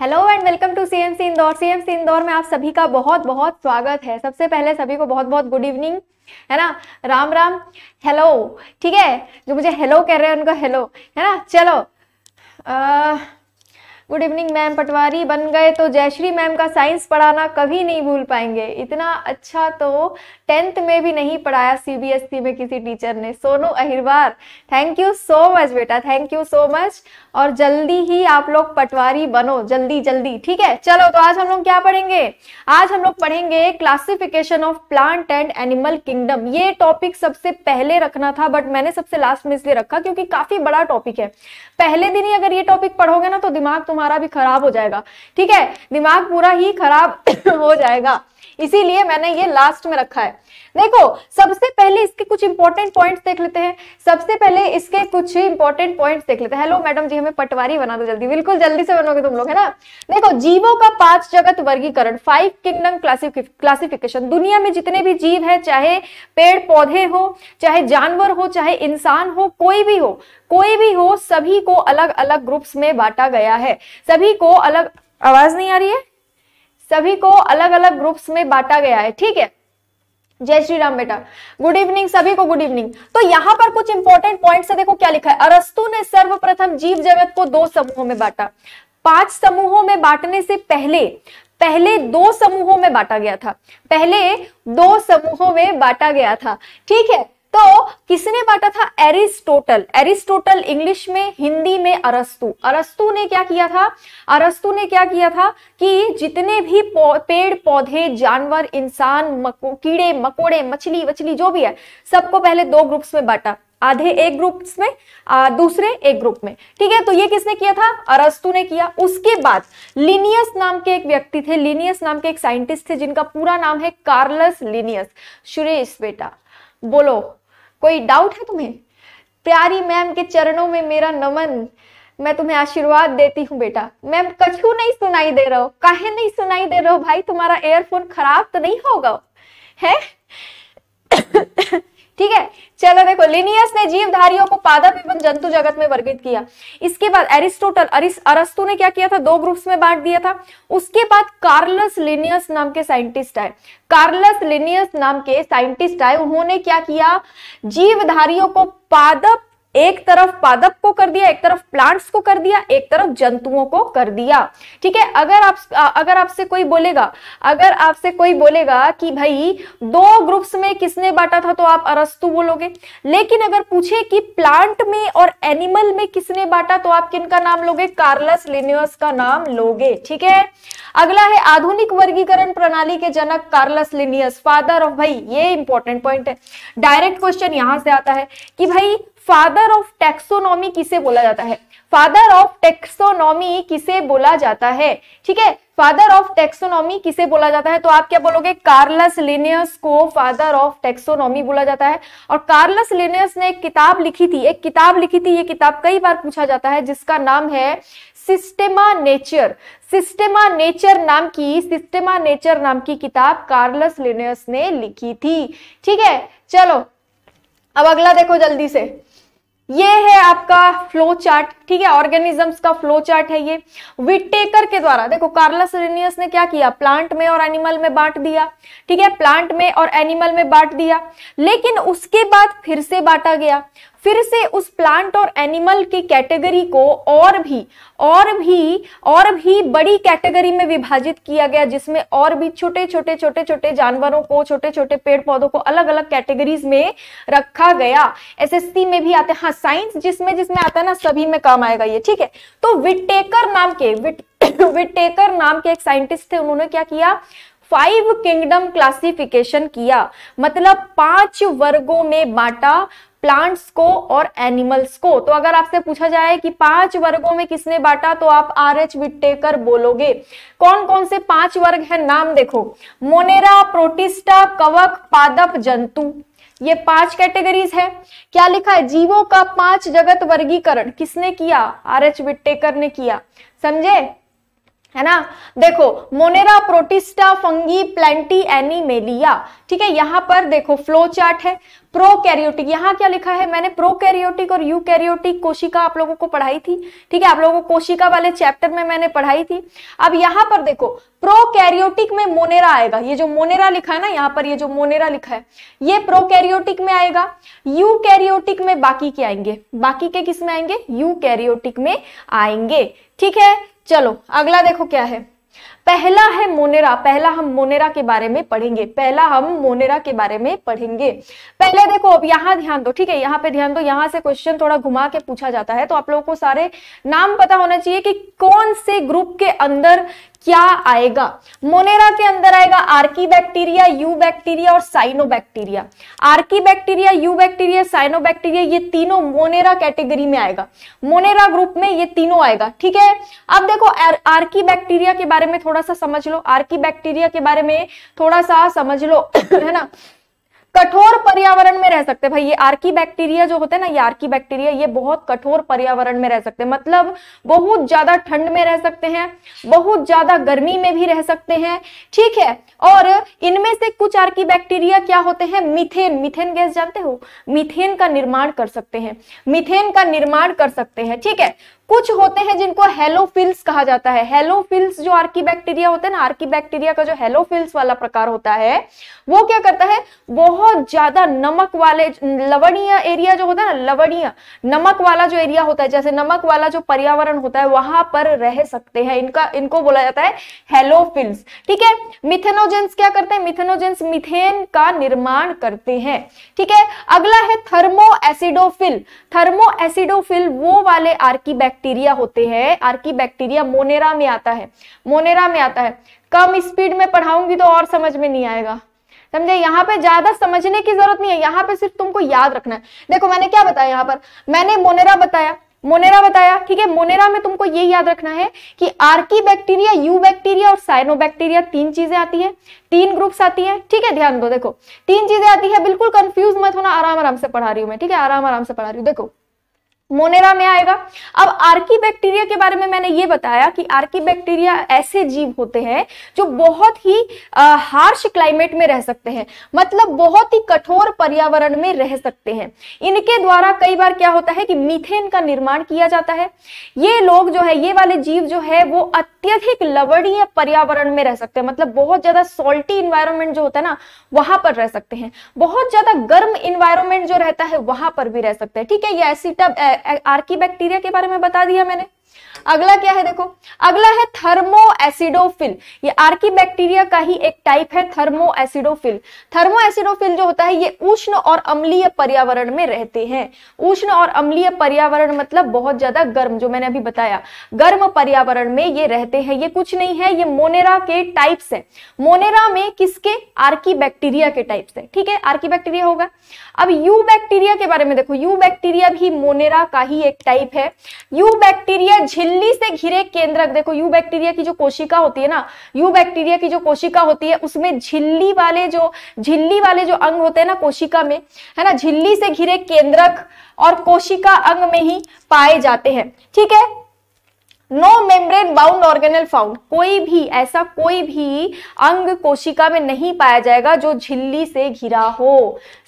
hello and welcome to CMC Indore CMC Indore में आप सभी का बहुत बहुत स्वागत है सबसे पहले सभी को बहुत बहुत गुड इवनिंग है ना राम राम हेलो ठीक है जो मुझे हेलो कह रहे हैं उनको हेलो है ना चलो आ, गुड इवनिंग मैम पटवारी बन गए तो जयश्री मैम का साइंस पढ़ाना कभी नहीं भूल पाएंगे इतना अच्छा तो टेंथ में भी नहीं पढ़ाया सीबीएसई e में किसी टीचर ने Sonu Ahirwar thank you so much बेटा थैंक यू सो मच और जल्दी ही आप लोग पटवारी बनो जल्दी जल्दी ठीक है चलो तो आज हम लोग क्या पढ़ेंगे आज हम लोग पढ़ेंगे classification of plant and animal kingdom ये टॉपिक सबसे पहले रखना था बट मैंने सबसे लास्ट में इसलिए रखा क्योंकि काफी बड़ा टॉपिक है पहले दिन ही अगर ये टॉपिक पढ़ोगे ना तो दिमाग तुम्हारा भी खराब हो जाएगा ठीक है दिमाग पूरा ही खराब हो जाएगा इसीलिए मैंने ये लास्ट में रखा है देखो सबसे पहले इसके कुछ इंपॉर्टेंट पॉइंट देख लेते हैं सबसे पहले इसके कुछ इंपॉर्टेंट पॉइंट देख लेते हैं हेलो मैडम जी हमें पटवारी बना दो जल्दी बिल्कुल जल्दी से बनोगे तुम लोग है ना देखो जीवों का पांच जगत वर्गीकरण फाइव किंगडम क्लासिफिकेशन दुनिया में जितने भी जीव है चाहे पेड़ पौधे हो चाहे जानवर हो चाहे इंसान हो कोई भी हो कोई भी हो सभी को अलग अलग ग्रुप्स में बांटा गया है सभी को अलग आवाज नहीं आ रही है सभी को अलग अलग ग्रुप्स में बांटा गया है ठीक है जय श्री राम बेटा गुड इवनिंग सभी को गुड इवनिंग तो यहां पर कुछ इंपॉर्टेंट पॉइंट देखो क्या लिखा है अरस्तु ने सर्वप्रथम जीव जगत को दो समूहों में बांटा पांच समूहों में बांटने से पहले पहले दो समूहों में बांटा गया था पहले दो समूहों में बांटा गया था ठीक है तो किसने बांटा था एरिस्टोटल एरिस्टोटल इंग्लिश में हिंदी में अरस्तु अरस्तु ने क्या किया था अरस्तु ने क्या किया था कि जितने भी पेड़ पौधे जानवर इंसान मको, कीड़े मकोड़े मछली वछली जो भी है सबको पहले दो ग्रुप्स में बांटा आधे एक ग्रुप में आ, दूसरे एक ग्रुप में ठीक है तो ये किसने किया था अरस्तु ने किया उसके बाद लिनियस नाम के एक व्यक्ति थे लिनियस नाम के एक साइंटिस्ट थे जिनका पूरा नाम है कार्लस लिनियस सुरेश बेटा बोलो कोई डाउट है तुम्हें प्यारी मैम के चरणों में मेरा नमन मैं तुम्हें आशीर्वाद देती हूँ बेटा मैम कछु नहीं सुनाई दे रहा हो काहे नहीं सुनाई दे रहा हो भाई तुम्हारा एयरफोन खराब तो नहीं होगा है ठीक है चलो देखो लिनियस ने जीवधारियों को पादप एवं जंतु जगत में वर्गित किया इसके बाद एरिस्टोटल अरस्तु ने क्या किया था दो ग्रुप्स में बांट दिया था उसके बाद कार्लस लिनियस नाम के साइंटिस्ट आए कार्लस लिनियस नाम के साइंटिस्ट आए उन्होंने क्या किया जीवधारियों को पादप एक तरफ पादप को कर दिया एक तरफ प्लांट्स को कर दिया एक तरफ जंतुओं को कर दिया ठीक है अगर आप अगर आपसे कोई बोलेगा अगर आपसे कोई बोलेगा कि भाई दो ग्रुप्स में किसने बांटा था तो आप अरस्तु बोलोगे लेकिन अगर पूछे कि प्लांट में और एनिमल में किसने बांटा तो आप किनका नाम लोगे कार्लस लिनियस का नाम लोगे ठीक है अगला है आधुनिक वर्गीकरण प्रणाली के जनक कार्लस लिनियस फादर ऑफ भाई ये इंपॉर्टेंट पॉइंट है डायरेक्ट क्वेश्चन यहां से आता है कि भाई फादर ऑफ टेक्सोनॉमी किसे बोला जाता है फादर ऑफ टेक्सोनॉमी किसे बोला जाता है ठीक है फादर ऑफ टेक्सोनॉमी किसे बोला जाता है तो आप क्या बोलोगे कार्लस लिनियस को फादर ऑफ टेक्सोनॉमी बोला जाता है और कार्लस लिनियस ने एक किताब लिखी थी एक किताब लिखी थी ये किताब कई बार पूछा जाता है जिसका नाम है सिस्टेमा नेचर सिस्टेमा नेचर नाम की सिस्टेमा नेचर नाम की किताब कार्लस लिनियस ने लिखी थी ठीक है चलो अब अगला देखो जल्दी से ये है आपका फ्लो चार्ट ठीक है ऑर्गेनिजम्स का फ्लो चार्ट है ये विटेकर के द्वारा देखो कार्लस रिनियस ने क्या किया प्लांट में और एनिमल में बांट दिया ठीक है प्लांट में और एनिमल में बांट दिया लेकिन उसके बाद फिर से बांटा गया फिर से उस प्लांट और एनिमल की कैटेगरी को और भी और भी और भी बड़ी कैटेगरी में विभाजित किया गया जिसमें और भी छोटे छोटे छोटे छोटे जानवरों को छोटे छोटे पेड़ पौधों को अलग अलग कैटेगरीज में रखा गया एसएससी में भी आते हैं हाँ साइंस जिसमें जिसमें आता है ना सभी में काम आएगा ये ठीक है तो विटेकर नाम के विट विटेकर नाम के एक साइंटिस्ट थे उन्होंने क्या किया फाइव किंगडम क्लासिफिकेशन किया मतलब पांच वर्गों में बांटा प्लांट्स को और एनिमल्स को तो अगर आपसे पूछा जाए कि पांच वर्गों में किसने बांटा तो आप आर एच विटेकर बोलोगे कौन कौन से पांच वर्ग है नाम देखो मोनेरा प्रोटिस्टा कवक पादप जंतु ये पांच कैटेगरीज है क्या लिखा है जीवों का पांच जगत वर्गीकरण किसने किया आर एच विटेकर ने किया समझे है ना देखो Monera Protista Fungi Plantae Animalia ठीक है यहां पर देखो फ्लो चार्ट है कैरियोटिक यहां क्या लिखा है मैंने कैरियोटिक और कैरियोटिक कोशिका आप लोगों को पढ़ाई थी ठीक है आप लोगों को कोशिका वाले चैप्टर में मैंने पढ़ाई थी अब यहां पर देखो प्रो कैरियोटिक में मोनेरा आएगा ये जो मोनेरा लिखा है ना यहाँ पर ये जो मोनेरा लिखा है ये प्रो कैरियोटिक में आएगा यू कैरियोटिक में बाकी के आएंगे बाकी के किस में आएंगे यू कैरियोटिक में आएंगे ठीक है चलो अगला देखो क्या है पहला है मोनेरा पहला हम मोनेरा के बारे में पढ़ेंगे पहला हम मोनेरा के बारे में पढ़ेंगे पहले देखो अब यहां ध्यान दो ठीक है यहाँ पे ध्यान दो यहाँ से क्वेश्चन थोड़ा घुमा के पूछा जाता है तो आप लोगों को सारे नाम पता होना चाहिए कि कौन से ग्रुप के अंदर क्या आएगा मोनेरा के अंदर आएगा आर्की बैक्टीरिया यू बैक्टीरिया और cyanobacteria archaebacteria eubacteria cyanobacteria ये तीनों मोनेरा कैटेगरी में आएगा मोनेरा ग्रुप में ये तीनों आएगा ठीक है अब देखो आर्की बैक्टीरिया के बारे में थोड़ा सा समझ लो आर्की बैक्टीरिया के बारे में थोड़ा सा समझ लो है ना कठोर पर्यावरण में रह सकते हैं भाई ये आर्की बैक्टीरिया जो होते हैं ना ये आर्की बैक्टीरिया ये बहुत कठोर पर्यावरण में रह सकते हैं मतलब बहुत ज्यादा ठंड में रह सकते हैं बहुत ज्यादा गर्मी में भी रह सकते हैं ठीक है और इनमें से कुछ आर्की बैक्टीरिया क्या होते हैं मिथेन मिथेन गैस जानते हो मिथेन का निर्माण कर सकते हैं मिथेन का निर्माण कर सकते हैं ठीक है कुछ होते हैं जिनको हेलोफिल्स कहा जाता है हेलोफिल्स जो बैक्टीरिया होते हैं ना बैक्टीरिया का जो हेलोफिल्स वाला प्रकार होता है वो क्या करता है बहुत ज्यादा नमक वाले लवणीय एरिया जो होता है ना लवणीय नमक वाला जो एरिया होता है जैसे नमक वाला जो पर्यावरण होता है वहां पर रह सकते हैं इनका इनको बोला जाता है हेलोफिल्स ठीक है मिथेनोजेंस क्या करते हैं मिथेनोजेंस मिथेन का निर्माण करते हैं ठीक है अगला है थर्मो एसिडोफिल थर्मो एसिडोफिल वो वाले आर्की बैक्टीरिया होते हैं आर्की बैक्टीरिया मोनेरा में आता है मोनेरा में आता है कम स्पीड में पढ़ाऊंगी तो और समझ में नहीं आएगा समझे यहाँ पे ज्यादा समझने की जरूरत नहीं है यहाँ पे सिर्फ तुमको याद रखना है देखो मैंने क्या बताया यहाँ पर मैंने मोनेरा बताया मोनेरा बताया ठीक है मोनेरा में तुमको ये याद रखना है कि आर्की बैक्टीरिया यू बैक्टीरिया और साइनो बैक्टीरिया तीन चीजें आती है तीन ग्रुप्स आती है ठीक है ध्यान दो देखो तीन चीजें आती है बिल्कुल कंफ्यूज मत होना आराम आराम से पढ़ा रही हूँ मैं ठीक है आराम आराम से पढ़ा रही हूँ देखो मोनेरा में आएगा अब आर्की बैक्टीरिया के बारे में मैंने ये बताया कि आर्की बैक्टीरिया ऐसे जीव होते हैं जो बहुत ही आ, हार्श क्लाइमेट में रह सकते हैं मतलब बहुत ही कठोर पर्यावरण में रह सकते हैं इनके द्वारा कई बार क्या होता है कि मीथेन का निर्माण किया जाता है ये लोग जो है ये वाले जीव जो है वो अत्यधिक लवणीय पर्यावरण में रह सकते हैं मतलब बहुत ज्यादा सॉल्टी इन्वायरमेंट जो होता है ना वहां पर रह सकते हैं बहुत ज्यादा गर्म इन्वायरमेंट जो रहता है वहां पर भी रह सकते हैं ठीक है ये एसिटा आर्की बैक्टीरिया के बारे में बता दिया मैंने अगला क्या है देखो अगला है थर्मो एसिडोफिल ये आर्की बैक्टीरिया का ही एक टाइप है थर्मो एसिडोफिल थर्मो एसिडोफिल जो होता है ये उष्ण और अम्लीय पर्यावरण में रहते हैं उष्ण और अम्लीय पर्यावरण मतलब बहुत ज्यादा गर्म जो मैंने अभी बताया गर्म पर्यावरण में ये रहते हैं ये कुछ नहीं है ये मोनेरा के टाइप्स है मोनेरा में किसके आर्की बैक्टीरिया के टाइप्स है ठीक है आर्की बैक्टीरिया होगा अब यू बैक्टीरिया के बारे में देखो यू बैक्टीरिया भी मोनेरा का ही एक टाइप है यू बैक्टीरिया झिल्ली से घिरे केंद्रक देखो यू बैक्टीरिया की जो कोशिका होती है ना यू बैक्टीरिया की जो कोशिका होती है उसमें झिल्ली वाले जो झिल्ली वाले जो अंग होते हैं ना कोशिका में है ना झिल्ली से घिरे केंद्रक और कोशिका अंग में ही पाए जाते हैं ठीक है no membrane bound organelle found कोई भी ऐसा कोई भी अंग कोशिका में नहीं पाया जाएगा जो झिल्ली से घिरा हो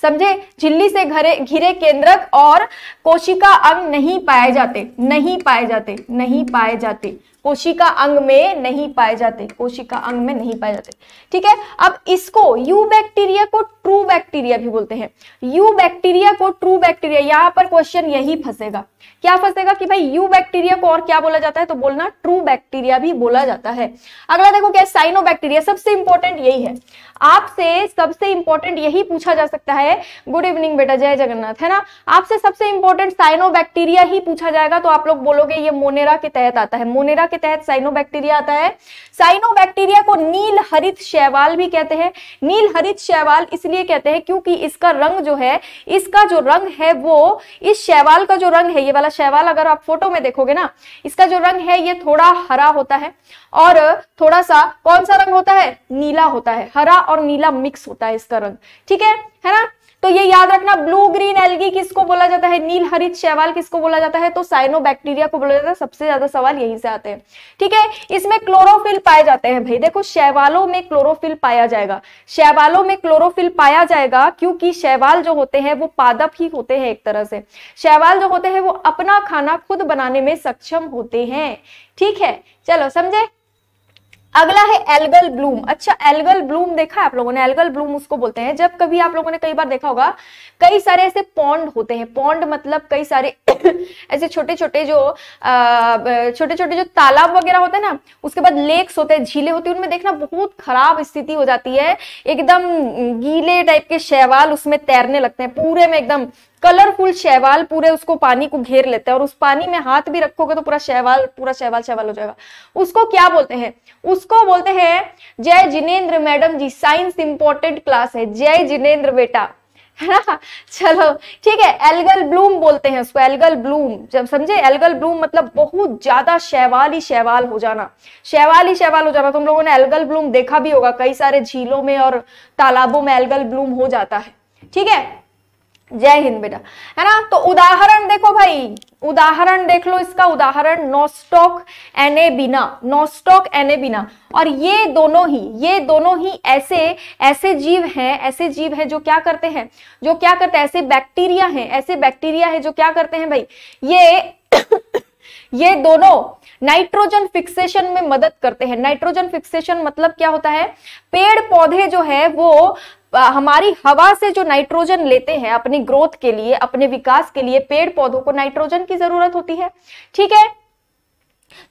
समझे झिल्ली से घरे घिरे केंद्रक और कोशिका अंग नहीं पाए जाते नहीं पाए जाते नहीं पाए जाते कोशिका अंग में नहीं पाए जाते कोशिका अंग में नहीं पाए जाते ठीक है अब इसको यू बैक्टीरिया को ट्रू बैक्टीरिया भी बोलते हैं यू बैक्टीरिया को ट्रू बैक्टीरिया यहाँ पर क्वेश्चन यही फंसेगा क्या फंसेगा कि भाई यू बैक्टीरिया को और क्या बोला जाता है तो बोलना ट्रू बैक्टीरिया भी बोला जाता है अगला देखो क्या साइनो बैक्टीरिया सबसे इंपॉर्टेंट यही है आपसे सबसे इंपॉर्टेंट यही पूछा जा सकता है गुड इवनिंग बेटा जय जगन्नाथ है ना आपसे सबसे इंपॉर्टेंट बैक्टीरिया ही पूछा जाएगा तो आप लोग बोलोगे ये मोनेरा के तहत आता है मोनेरा के तहत बैक्टीरिया आता है बैक्टीरिया को नील हरित शैवाल भी कहते हैं नील हरित शैवाल इसलिए कहते हैं क्योंकि इसका रंग जो है इसका जो रंग है वो इस शैवाल का जो रंग है ये वाला शैवाल अगर आप फोटो में देखोगे ना इसका जो रंग है ये थोड़ा हरा होता है और थोड़ा सा कौन सा रंग होता है नीला होता है हरा और नीला मिक्स होता है इसका रंग ठीक है है ना तो ये याद रखना ब्लू ग्रीन एल्गी किसको बोला जाता है नील हरित शैवाल किसको बोला जाता है तो साइनो बैक्टीरिया को बोला जाता है सबसे ज्यादा सवाल यहीं से आते हैं ठीक है इसमें क्लोरोफिल पाए जाते हैं भाई देखो शैवालों में क्लोरोफिल पाया जाएगा शैवालों में क्लोरोफिल पाया जाएगा क्योंकि शैवाल जो होते हैं वो पादप ही होते हैं एक तरह से शैवाल जो होते हैं वो अपना खाना खुद बनाने में सक्षम होते हैं ठीक है चलो समझे अगला है एल्गल ब्लूम अच्छा एल्गल ब्लूम देखा है आप लोगों ने एल्गल ब्लूम उसको बोलते हैं जब कभी आप लोगों ने कई बार देखा होगा कई सारे ऐसे पॉन्ड होते हैं पॉन्ड मतलब कई सारे ऐसे छोटे छोटे जो छोटे छोटे जो तालाब वगैरह होते हैं ना उसके बाद लेक्स होते हैं झीले होती है उनमें देखना बहुत खराब स्थिति हो जाती है एकदम गीले टाइप के शैवाल उसमें तैरने लगते हैं पूरे में एकदम कलरफुल शैवाल पूरे उसको पानी को घेर लेते हैं और उस पानी में हाथ भी रखोगे तो पूरा शैवाल पूरा शैवाल शैवाल हो जाएगा उसको क्या बोलते हैं उसको बोलते हैं जय जिनेन्द्र madam ji science important class है जय जिनेन्द्र बेटा है ना चलो ठीक है एल्गल ब्लूम बोलते हैं उसको एल्गल ब्लूम जब समझे एल्गल ब्लूम मतलब बहुत ज्यादा शैवाल ही शैवाल हो जाना शैवाल ही शैवाल हो जाना तुम लोगों ने एल्गल ब्लूम देखा भी होगा कई सारे झीलों में और तालाबों में एल्गल ब्लूम हो जाता है ठीक है जय हिंद बेटा है ना तो उदाहरण देखो भाई उदाहरण देख लो इसका उदाहरण नोस्टॉक बिना नोस्टॉक बिना और ये दोनों ही ये दोनों ही ऐसे ऐसे जीव हैं ऐसे जीव हैं जो क्या करते हैं जो क्या करते हैं ऐसे बैक्टीरिया हैं ऐसे बैक्टीरिया है जो क्या करते हैं भाई ये ये दोनों नाइट्रोजन फिक्सेशन में मदद करते हैं नाइट्रोजन फिक्सेशन मतलब क्या होता है पेड़ पौधे जो है वो हमारी हवा से जो नाइट्रोजन लेते हैं अपनी ग्रोथ के लिए अपने विकास के लिए पेड़ पौधों को नाइट्रोजन की जरूरत होती है ठीक है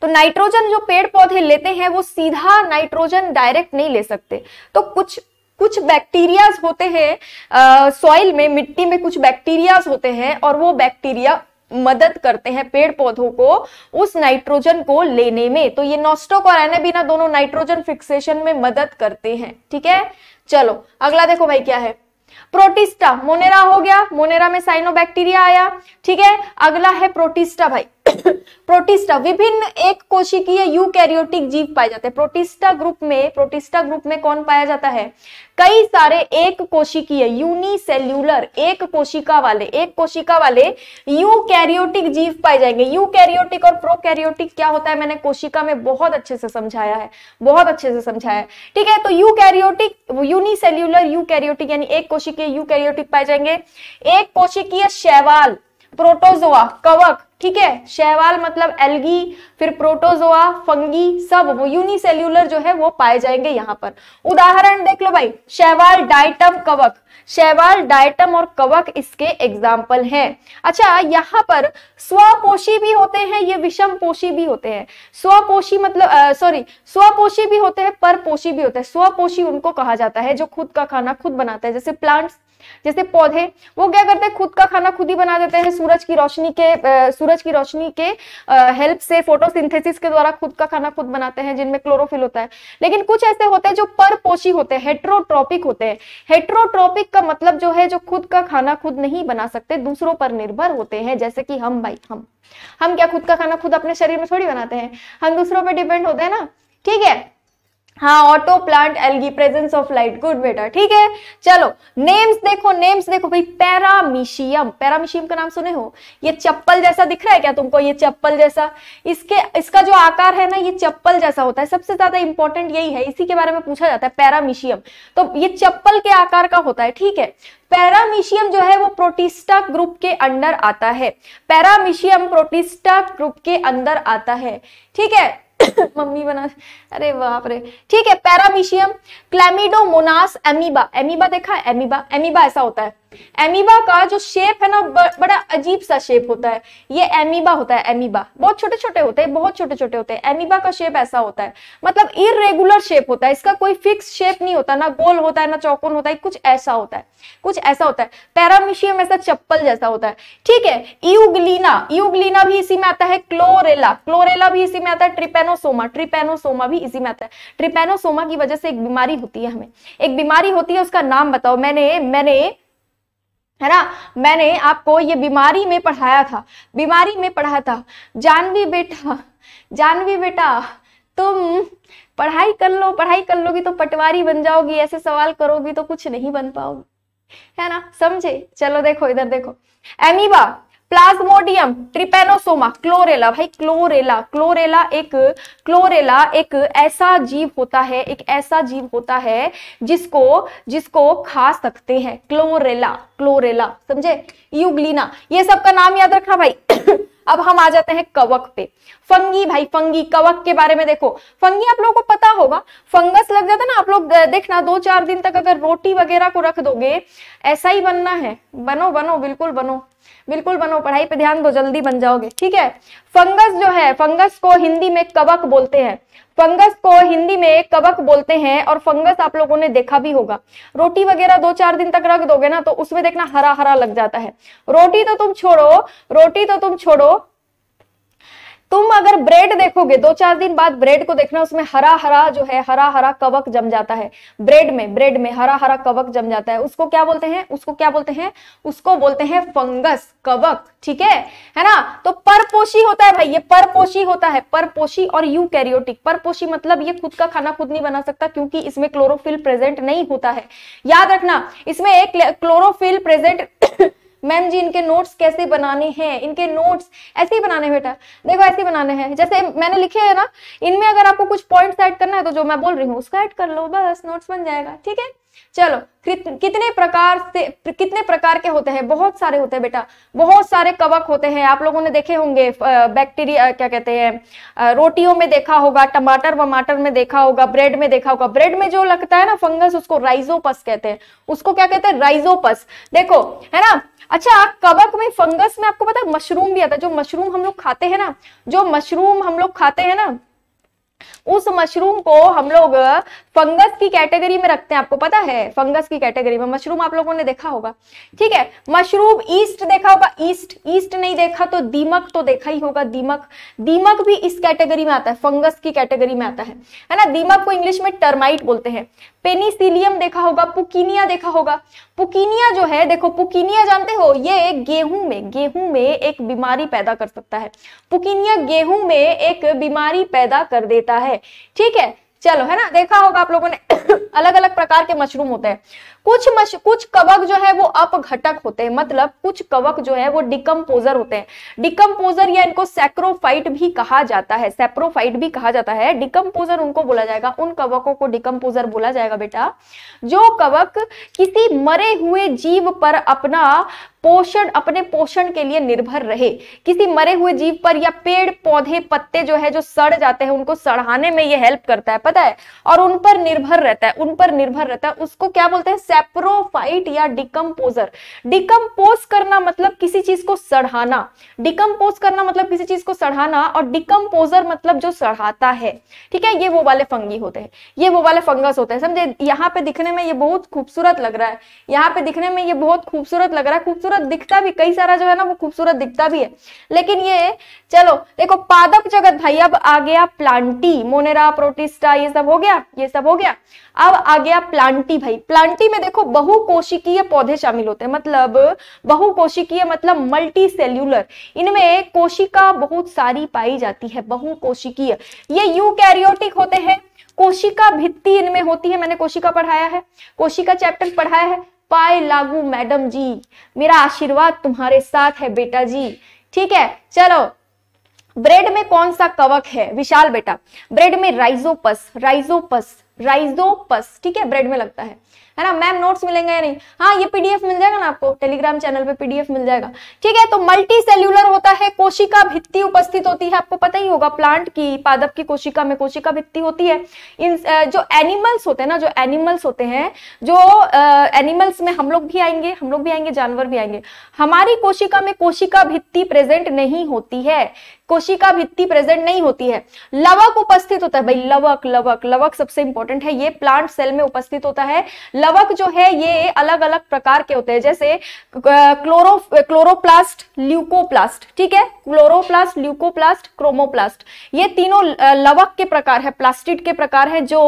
तो नाइट्रोजन जो पेड़ पौधे लेते हैं वो सीधा नाइट्रोजन डायरेक्ट नहीं ले सकते तो कुछ कुछ बैक्टीरियाज होते हैं सॉइल में मिट्टी में कुछ बैक्टीरियाज होते हैं और वो बैक्टीरिया मदद करते हैं पेड़ पौधों को उस नाइट्रोजन को लेने में तो ये नॉस्टोक और एनाबीना दोनों नाइट्रोजन फिक्सेशन में मदद करते हैं ठीक है चलो अगला देखो भाई क्या है प्रोटिस्टा मोनेरा हो गया मोनेरा में साइनोबैक्टीरिया आया ठीक है अगला है प्रोटिस्टा भाई प्रोटिस्टा विभिन्न एक कोशिकीय यूकैरियोटिक जीव पाए जाते हैं प्रोटिस्टा ग्रुप में प्रोटिस्टा ग्रुप में कौन पाया जाता है कई सारे एक कोशिकीय यूनिसेल्यूलर एक कोशिका वाले एक कोशिका वाले यूकैरियोटिक जीव पाए जाएंगे यूकैरियोटिक और प्रोकैरियोटिक क्या होता है मैंने कोशिका में बहुत अच्छे से समझाया है बहुत अच्छे से समझाया है ठीक है तो यूकैरियोटिक यूनिसेल्यूलर यूकैरियोटिक यानी एक कोशिकीय यूकैरियोटिक पाए जाएंगे एक कोशिकीय शैवाल प्रोटोजोआ कवक ठीक है शैवाल मतलब एल्गी फिर प्रोटोजोआ फंगी सब वो यूनिसेल्यूलर जो है वो पाए जाएंगे यहाँ पर उदाहरण देख लो भाई शैवाल डाइटम कवक शैवाल डाइटम और कवक इसके एग्जाम्पल हैं अच्छा यहाँ पर स्वपोषी भी होते हैं ये विषम पोषी भी होते हैं स्वपोषी मतलब सॉरी स्वपोषी भी होते हैं परपोषी भी होते हैं स्वपोषी उनको कहा जाता है जो खुद का खाना खुद बनाता है जैसे प्लांट्स जैसे पौधे वो क्या करते हैं खुद का खाना खुद ही बना देते हैं सूरज की रोशनी के सूरज की रोशनी के हेल्प से फोटोसिंथेसिस के द्वारा खुद का खाना खुद बनाते हैं जिनमें क्लोरोफिल होता है लेकिन कुछ ऐसे होते हैं जो परपोशी होते हैं हेट्रोट्रॉपिक होते हैं हेट्रोट्रॉपिक का मतलब जो है जो खुद का खाना खुद नहीं बना सकते दूसरों पर निर्भर होते हैं जैसे कि हम भाई हम हम क्या खुद का खाना खुद अपने शरीर में थोड़ी बनाते हैं हम दूसरों पर डिपेंड होते हैं ना ठीक है हाँ auto plant algae presence of light good बेटा ठीक है चलो नेम्स देखो नेम्स देखो भाई पैरामीशियम पैरामीशियम का नाम सुने हो ये चप्पल जैसा दिख रहा है क्या तुमको ये चप्पल जैसा इसके इसका जो आकार है ना ये चप्पल जैसा होता है सबसे ज्यादा इंपॉर्टेंट यही है इसी के बारे में पूछा जाता है पैरामीशियम तो ये चप्पल के आकार का होता है ठीक है पैरामीशियम जो है वो प्रोटिस्टा ग्रुप के अंडर आता है पैरामीशियम प्रोटिस्टा ग्रुप के अंदर आता है ठीक है मम्मी बना अरे बाप रे ठीक है पैरामीशियम क्लैमिडोमोनास एमीबा एमीबा देखा एमीबा एमीबा ऐसा होता है एमीबा का जो शेप है ना बड़ा अजीब सा शेप होता है ये एमीबा होता है एमीबा बहुत छोटे छोटे होते हैं बहुत छोटे छोटे होते हैं एमीबा का शेप ऐसा होता है मतलब इरेगुलर शेप होता है इसका कोई फिक्स शेप नहीं होता ना गोल होता है ना चौकोन होता है कुछ ऐसा होता है कुछ ऐसा होता है पैरामिशियम ऐसा चप्पल जैसा होता है ठीक है यूगलिना यूगलिना भी इसी में आता है क्लोरेला क्लोरेला भी इसी में आता है ट्रिपेनोसोमा ट्रिपेनोसोमा भी इसी में आता है ट्रिपेनोसोमा की वजह से एक बीमारी होती है हमें एक बीमारी होती है उसका नाम बताओ मैंने मैंने है ना मैंने आपको ये बीमारी में पढ़ाया था बीमारी में पढ़ा था जानवी बेटा जानवी बेटा तुम पढ़ाई कर लो पढ़ाई कर लोगी तो पटवारी बन जाओगी ऐसे सवाल करोगी तो कुछ नहीं बन पाओगी है ना समझे चलो देखो इधर देखो एमीबा प्लाज्मोडियम ट्रिपेनोसोमा क्लोरेला भाई क्लोरेला क्लोरेला एक क्लोरेला एक ऐसा जीव होता है एक ऐसा जीव होता है जिसको जिसको खा सकते हैं क्लोरेला क्लोरेला समझे युगलीना ये सब का नाम याद रखना भाई अब हम आ जाते हैं कवक पे फंगी भाई फंगी कवक के बारे में देखो फंगी आप लोगों को पता होगा फंगस लग जाता है ना आप लोग देखना दो चार दिन तक अगर रोटी वगैरह को रख दोगे ऐसा ही बनना है बनो बनो बिल्कुल बनो बिल्कुल बनो पढ़ाई पे ध्यान दो जल्दी बन जाओगे ठीक है फंगस जो है फंगस को हिंदी में कवक बोलते हैं फंगस को हिंदी में कवक बोलते हैं और फंगस आप लोगों ने देखा भी होगा रोटी वगैरह दो चार दिन तक रख दोगे ना तो उसमें देखना हरा हरा लग जाता है रोटी तो तुम छोड़ो रोटी तो तुम छोड़ो तुम अगर ब्रेड देखोगे दो चार दिन बाद ब्रेड को देखना उसमें हरा हरा जो है हरा हरा कवक जम जाता है ब्रेड में ब्रेड में हरा हरा कवक जम जाता है उसको क्या बोलते हैं उसको क्या बोलते हैं उसको बोलते हैं फंगस कवक ठीक है है ना तो परपोषी होता है भाई ये परपोषी होता है परपोषी और यू कैरियोटिक परपोषी मतलब ये खुद का खाना खुद नहीं बना सकता क्योंकि इसमें क्लोरोफिल प्रेजेंट नहीं होता है याद रखना इसमें एक क्लोरोफिल प्रेजेंट मैम जी इनके नोट्स कैसे बनाने हैं इनके नोट्स ऐसे ही बनाने बेटा देखो ऐसे ही बनाने हैं जैसे मैंने लिखे हैं ना इनमें अगर आपको कुछ पॉइंट्स ऐड करना है तो जो मैं बोल रही हूँ उसका ऐड कर लो बस नोट्स बन जाएगा ठीक है चलो कितने प्रकार से कितने प्रकार के होते हैं बहुत सारे होते हैं बेटा बहुत सारे कवक होते हैं आप लोगों ने देखे होंगे बैक्टीरिया क्या कहते हैं रोटियों में देखा होगा टमाटर वमाटर में देखा होगा ब्रेड में देखा होगा ब्रेड में जो लगता है ना फंगस उसको राइजोपस कहते हैं उसको क्या कहते हैं राइजोपस देखो है ना अच्छा कवक में फंगस में आपको पता मशरूम भी आता है जो मशरूम हम लोग खाते हैं ना जो मशरूम हम लोग खाते हैं ना उस मशरूम को हम लोग फंगस की कैटेगरी में रखते हैं आपको पता है फंगस की कैटेगरी में मशरूम आप लोगों ने देखा होगा ठीक है मशरूम ईस्ट देखा होगा ईस्ट ईस्ट नहीं देखा तो दीमक तो देखा ही होगा दीमक दीमक भी इस कैटेगरी में आता है फंगस की कैटेगरी में आता है है ना दीमक को इंग्लिश में टर्माइट बोलते हैं पेनीसिलियम देखा होगा पुकीनिया देखा होगा पुकीनिया जो है देखो पुकीनिया जानते हो ये गेहूं में गेहूं में एक बीमारी पैदा कर सकता है पुकीनिया गेहूं में एक बीमारी पैदा कर देता है ठीक है चलो है ना देखा होगा आप लोगों ने अलग अलग प्रकार के मशरूम होते हैं कुछ मश, कुछ कवक जो है वो अपघटक होते हैं मतलब कुछ कवक जो है वो डिकम्पोजर होते हैं डिकम्पोजर या इनको सेक्रोफाइट भी कहा जाता है सेप्रोफाइट भी कहा जाता है डिकम्पोजर उनको बोला जाएगा उन कवकों को डिकम्पोजर बोला जाएगा बेटा जो कवक किसी मरे हुए जीव पर अपना पोषण अपने पोषण के लिए निर्भर रहे किसी मरे हुए जीव पर या पेड़ पौधे पत्ते जो है जो सड़ जाते हैं उनको सड़ाने में ये हेल्प करता है पता है और उन पर निर्भर रहता है उन पर निर्भर रहता है उसको क्या बोलते हैं सेप्रोफाइट या डिकम्पोजर डिकम्पोज करना मतलब किसी चीज को सड़ाना डिकम्पोज करना मतलब किसी चीज को सड़ाना और डिकम्पोजर मतलब जो सड़ाता है ठीक है ये वो वाले फंगी होते हैं ये वो वाले फंगस होते हैं समझे यहाँ पे दिखने में ये बहुत खूबसूरत लग रहा है यहाँ पे दिखने में ये बहुत खूबसूरत लग रहा है खूबसूरत दिखता भी कई सारा जो है ना वो खूबसूरत दिखता भी है लेकिन ये चलो देखो पादप जगत भाई अब आ गया प्लांटी मोनेरा प्रोटिस्टा ये सब हो गया ये सब हो गया अब आ गया प्लांटी भाई प्लांटी में देखो बहुकोशिकीय पौधे शामिल होते हैं मतलब बहुकोशिकीय मतलब मल्टी सेल्यूलर इनमें कोशिका बहुत सारी पाई जाती है बहुकोशिकीय ये यूकैरियोटिक होते हैं कोशिका भित्ति इनमें होती है मैंने कोशिका पढ़ाया है कोशिका चैप्टर पढ़ाया है पाए लागू मैडम जी मेरा आशीर्वाद तुम्हारे साथ है बेटा जी ठीक है चलो ब्रेड में कौन सा कवक है विशाल बेटा ब्रेड में राइजोपस राइजोपस राइजोपस ठीक है ब्रेड में लगता है है ना मैम नोट्स मिलेंगे या नहीं हाँ ये पीडीएफ मिल जाएगा ना आपको टेलीग्राम चैनल पे पीडीएफ मिल जाएगा ठीक है तो मल्टी सेल्यूलर होता है कोशिका भित्ति उपस्थित होती है आपको पता ही होगा प्लांट की पादप की कोशिका में कोशिका भित्ति होती है इन जो एनिमल्स होते हैं ना जो एनिमल्स होते हैं जो एनिमल्स में हम लोग भी आएंगे हम लोग भी आएंगे जानवर भी आएंगे हमारी कोशिका में कोशिका भित्ती प्रेजेंट नहीं होती है कोशिका भित्ति प्रेजेंट नहीं होती है लवक उपस्थित होता है भाई लवक लवक लवक सबसे इंपॉर्टेंट है ये प्लांट सेल में उपस्थित होता है लवक जो है ये अलग अलग प्रकार के होते हैं जैसे क्लोरो क्लोरोप्लास्ट ल्यूकोप्लास्ट ठीक है क्लोरोप्लास्ट ल्यूकोप्लास्ट क्रोमोप्लास्ट ये तीनों लवक के प्रकार है प्लास्टिक के प्रकार है जो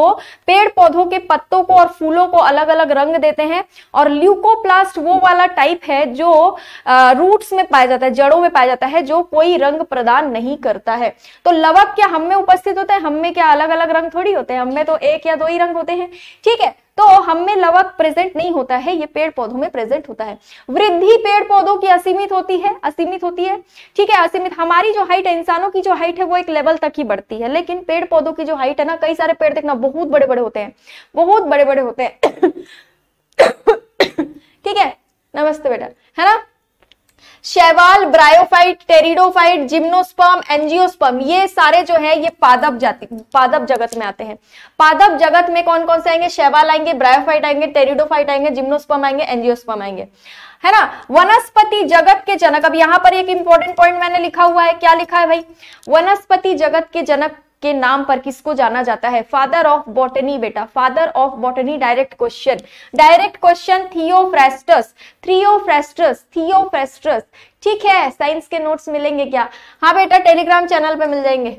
पेड़ पौधों के पत्तों को और फूलों को अलग अलग रंग देते हैं और ल्यूकोप्लास्ट वो वाला टाइप है जो रूट्स में पाया जाता है जड़ों में पाया जाता है जो कोई रंग प्रदान नहीं करता है तो लवक क्या हम में उपस्थित होता है हम में क्या अलग अलग रंग थोड़ी होते हैं हम में तो एक या दो ही रंग होते हैं ठीक है तो हम में लवक प्रेजेंट नहीं होता है ये पेड़ पौधों में प्रेजेंट होता है वृद्धि पेड़ पौधों की असीमित होती है असीमित होती है ठीक है असीमित हमारी जो हाइट है इंसानों की जो हाइट है वो एक लेवल तक ही बढ़ती है लेकिन पेड़ पौधों की जो हाइट है ना कई सारे पेड़ देखना बहुत बड़े बड़े होते हैं बहुत बड़े बड़े होते हैं ठीक है नमस्ते बेटा है ना शैवाल ब्रायोफाइट टेरिडोफाइट जिम्नोस्पर्म एंजियोस्पर्म ये सारे जो है ये पादप जाति पादप जगत में आते हैं पादप जगत में कौन कौन से आएंगे शैवाल आएंगे ब्रायोफाइट आएंगे टेरिडोफाइट आएंगे जिम्नोस्पर्म आएंगे एंजियोस्पर्म आएंगे है ना वनस्पति जगत के जनक अब यहां पर एक इंपॉर्टेंट पॉइंट मैंने लिखा हुआ है क्या लिखा है भाई वनस्पति जगत के जनक के नाम पर किसको जाना जाता है फादर ऑफ बॉटनी बेटा father of botany direct question direct question Theophrastus Theophrastus Theophrastus ठीक है साइंस के नोट्स मिलेंगे क्या हाँ बेटा टेलीग्राम चैनल पर मिल जाएंगे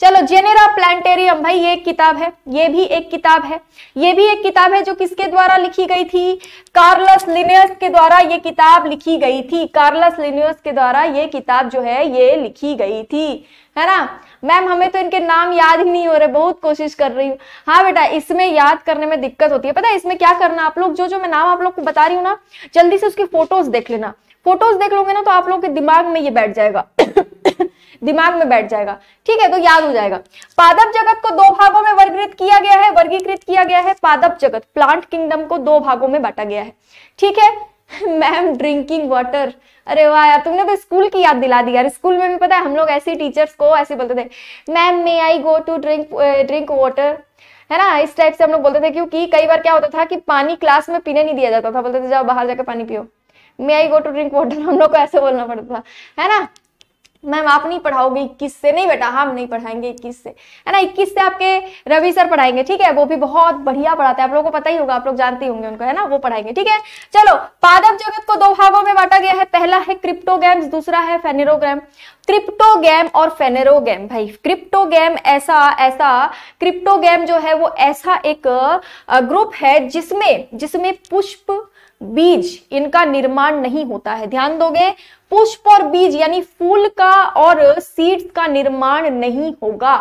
चलो जेनेरा प्लांटेरियम भाई ये एक किताब है ये भी एक किताब है ये भी एक किताब है जो किसके द्वारा लिखी गई थी कार्लस लिनियस के द्वारा ये किताब लिखी गई थी कार्लस लिनियस के द्वारा ये किताब जो है ये लिखी गई थी है ना मैम हमें तो इनके नाम याद ही नहीं हो रहे बहुत कोशिश कर रही हूँ हाँ बेटा इसमें याद करने में दिक्कत होती है पता है इसमें क्या करना आप लोग जो जो मैं नाम आप लोग को बता रही हूँ ना जल्दी से उसकी फोटोज देख लेना फोटोज देख लोगे ना तो आप लोग के दिमाग में ये बैठ जाएगा दिमाग में बैठ जाएगा ठीक है तो याद हो जाएगा पादप जगत को दो भागों में वर्गीकृत किया गया है वर्गीकृत किया गया है पादप जगत प्लांट किंगडम को दो भागों में बांटा गया है ठीक है मैम ड्रिंकिंग वाटर अरे वाह यार तुमने तो स्कूल की याद दिला दी यार स्कूल में भी पता है हम लोग ऐसे टीचर्स को ऐसे बोलते थे ma'am may I go to drink drink water है ना इस टाइप से हम लोग बोलते थे क्योंकि कई बार क्या होता था कि पानी क्लास में पीने नहीं दिया जाता था बोलते थे जाओ बाहर जाकर पानी पियो may I go to drink water हम लोग को ऐसे बोलना पड़ता था है ना मैम आप नहीं पढ़ाओगे इक्कीस से नहीं बेटा हम नहीं पढ़ाएंगे इक्कीस से है ना इक्कीस से आपके रवि सर पढ़ाएंगे ठीक है वो भी बहुत बढ़िया पढ़ाते हैं आप लोगों को पता ही होगा आप लोग जानते होंगे उनको है ना वो पढ़ाएंगे ठीक है चलो पादप जगत को दो भागों में बांटा गया है पहला है क्रिप्टोगैम्स दूसरा है फेनेरोग्राम क्रिप्टोगैम और फेनेरोगेम भाई क्रिप्टो गैम ऐसा ऐसा क्रिप्टोगैम जो है वो ऐसा एक ग्रुप है जिसमें जिसमें पुष्प बीज इनका निर्माण नहीं होता है ध्यान दोगे पुष्प और बीज यानी फूल का और सीड्स का निर्माण नहीं होगा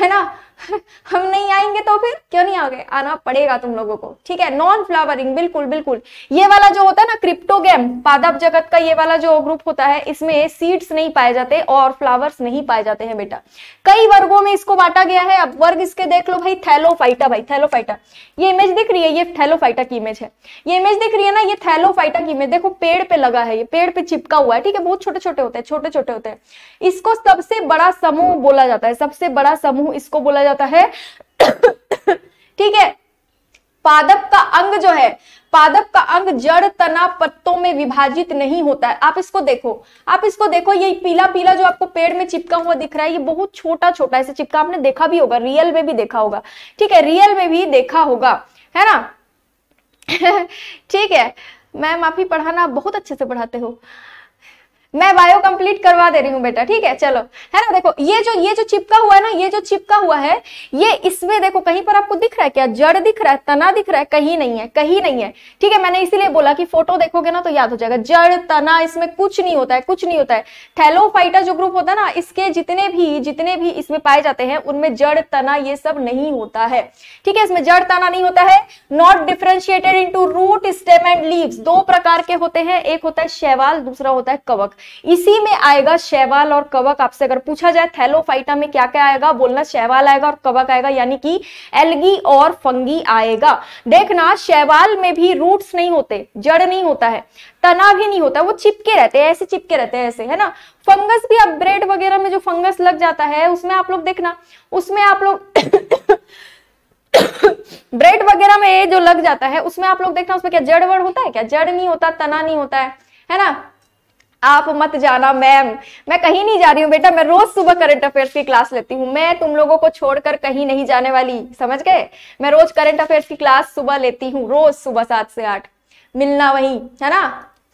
है ना हम नहीं आएंगे तो फिर क्यों नहीं आओगे आना पड़ेगा तुम लोगों को ठीक है नॉन फ्लावरिंग बिल्कुल बिल्कुल ये वाला जो होता है ना क्रिप्टो गेम पादप जगत का ये वाला जो ग्रुप होता है इसमें सीड्स नहीं पाए जाते और फ्लावर्स नहीं पाए जाते हैं बेटा कई वर्गों में इसको बांटा गया है अब वर्ग इसके देख लो भाई थैलोफाइटा भाई थैलोफाइटा ये इमेज दिख रही है ये थैलोफाइटा की इमेज है ये इमेज दिख रही है ना ये थैलोफाइटा की इमेज देखो पेड़ पे लगा है ये पेड़ पे चिपका हुआ है ठीक है बहुत छोटे छोटे होते हैं छोटे छोटे होते हैं इसको सबसे बड़ा समूह बोला जाता है सबसे बड़ा समूह इसको बोला जाता जाता है ठीक है पादप का अंग जो है पादप का अंग जड़ तना पत्तों में विभाजित नहीं होता है आप इसको देखो आप इसको देखो ये पीला पीला जो आपको पेड़ में चिपका हुआ दिख रहा है ये बहुत छोटा छोटा ऐसे चिपका आपने देखा भी होगा रियल में भी देखा होगा ठीक है रियल में भी देखा होगा है ना ठीक है मैम आप ही पढ़ाना बहुत अच्छे से पढ़ाते हो मैं बायो कंप्लीट करवा दे रही हूँ बेटा ठीक है चलो है ना देखो ये जो ये जो चिपका हुआ है ना ये जो चिपका हुआ है ये इसमें देखो कहीं पर आपको दिख रहा है क्या जड़ दिख रहा है तना दिख रहा है कहीं नहीं है कहीं नहीं है ठीक है मैंने इसीलिए बोला कि फोटो देखोगे ना तो याद हो जाएगा जड़ तना इसमें कुछ नहीं होता है कुछ नहीं होता है थैलोफाइटा जो ग्रुप होता है ना इसके जितने भी जितने भी इसमें पाए जाते हैं उनमें जड़ तना ये सब नहीं होता है ठीक है इसमें जड़ तना नहीं होता है not differentiated into root stem and leave दो प्रकार के होते हैं एक होता है शैवाल दूसरा होता है कवक इसी में आएगा शैवाल और कवक आपसे अगर पूछा जाए थैलोफाइटा में क्या क्या आएगा बोलना शैवाल आएगा और कवक आएगा यानी कि एलगी और फंगी आएगा देखना शैवाल में भी रूट्स नहीं होते जड़ नहीं होता है तना भी नहीं होता वो चिपके रहते हैं ऐसे चिपके रहते हैं ऐसे है ना फंगस भी अब ब्रेड वगैरह में जो फंगस लग जाता है उसमें आप लोग देखना उसमें आप लोग ब्रेड वगैरह में जो लग जाता है उसमें आप लोग देखना उसमें क्या जड़ वड़ होता है क्या जड़ नहीं होता तना नहीं होता है है ना आप मत जाना मैम मैं कहीं नहीं जा रही हूँ बेटा मैं रोज सुबह करंट अफेयर्स की क्लास लेती हूँ मैं तुम लोगों को छोड़कर कहीं नहीं जाने वाली समझ गए मैं रोज करंट अफेयर्स की क्लास सुबह लेती हूँ रोज सुबह सात से आठ मिलना वही है ना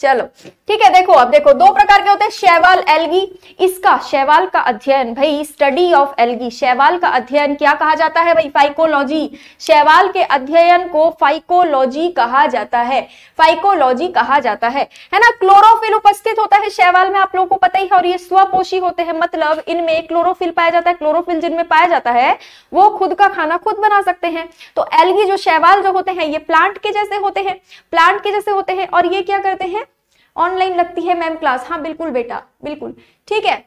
चलो ठीक है देखो अब देखो दो प्रकार के होते हैं शैवाल एल्गी इसका शैवाल का अध्ययन भाई स्टडी ऑफ एल्गी शैवाल का अध्ययन क्या कहा जाता है भाई फाइकोलॉजी शैवाल के अध्ययन को फाइकोलॉजी कहा जाता है फाइकोलॉजी कहा जाता है है ना क्लोरोफिल उपस्थित होता है शैवाल में आप लोगों को पता ही है और ये स्वपोषी होते हैं मतलब इनमें क्लोरोफिल पाया जाता है क्लोरोफिल जिनमें पाया जाता है वो खुद का खाना खुद बना सकते हैं तो एल्गी जो शैवाल जो होते हैं ये प्लांट के जैसे होते हैं प्लांट के जैसे होते हैं और ये क्या करते हैं ऑनलाइन लगती है मैम क्लास हाँ बिल्कुल बेटा बिल्कुल ठीक है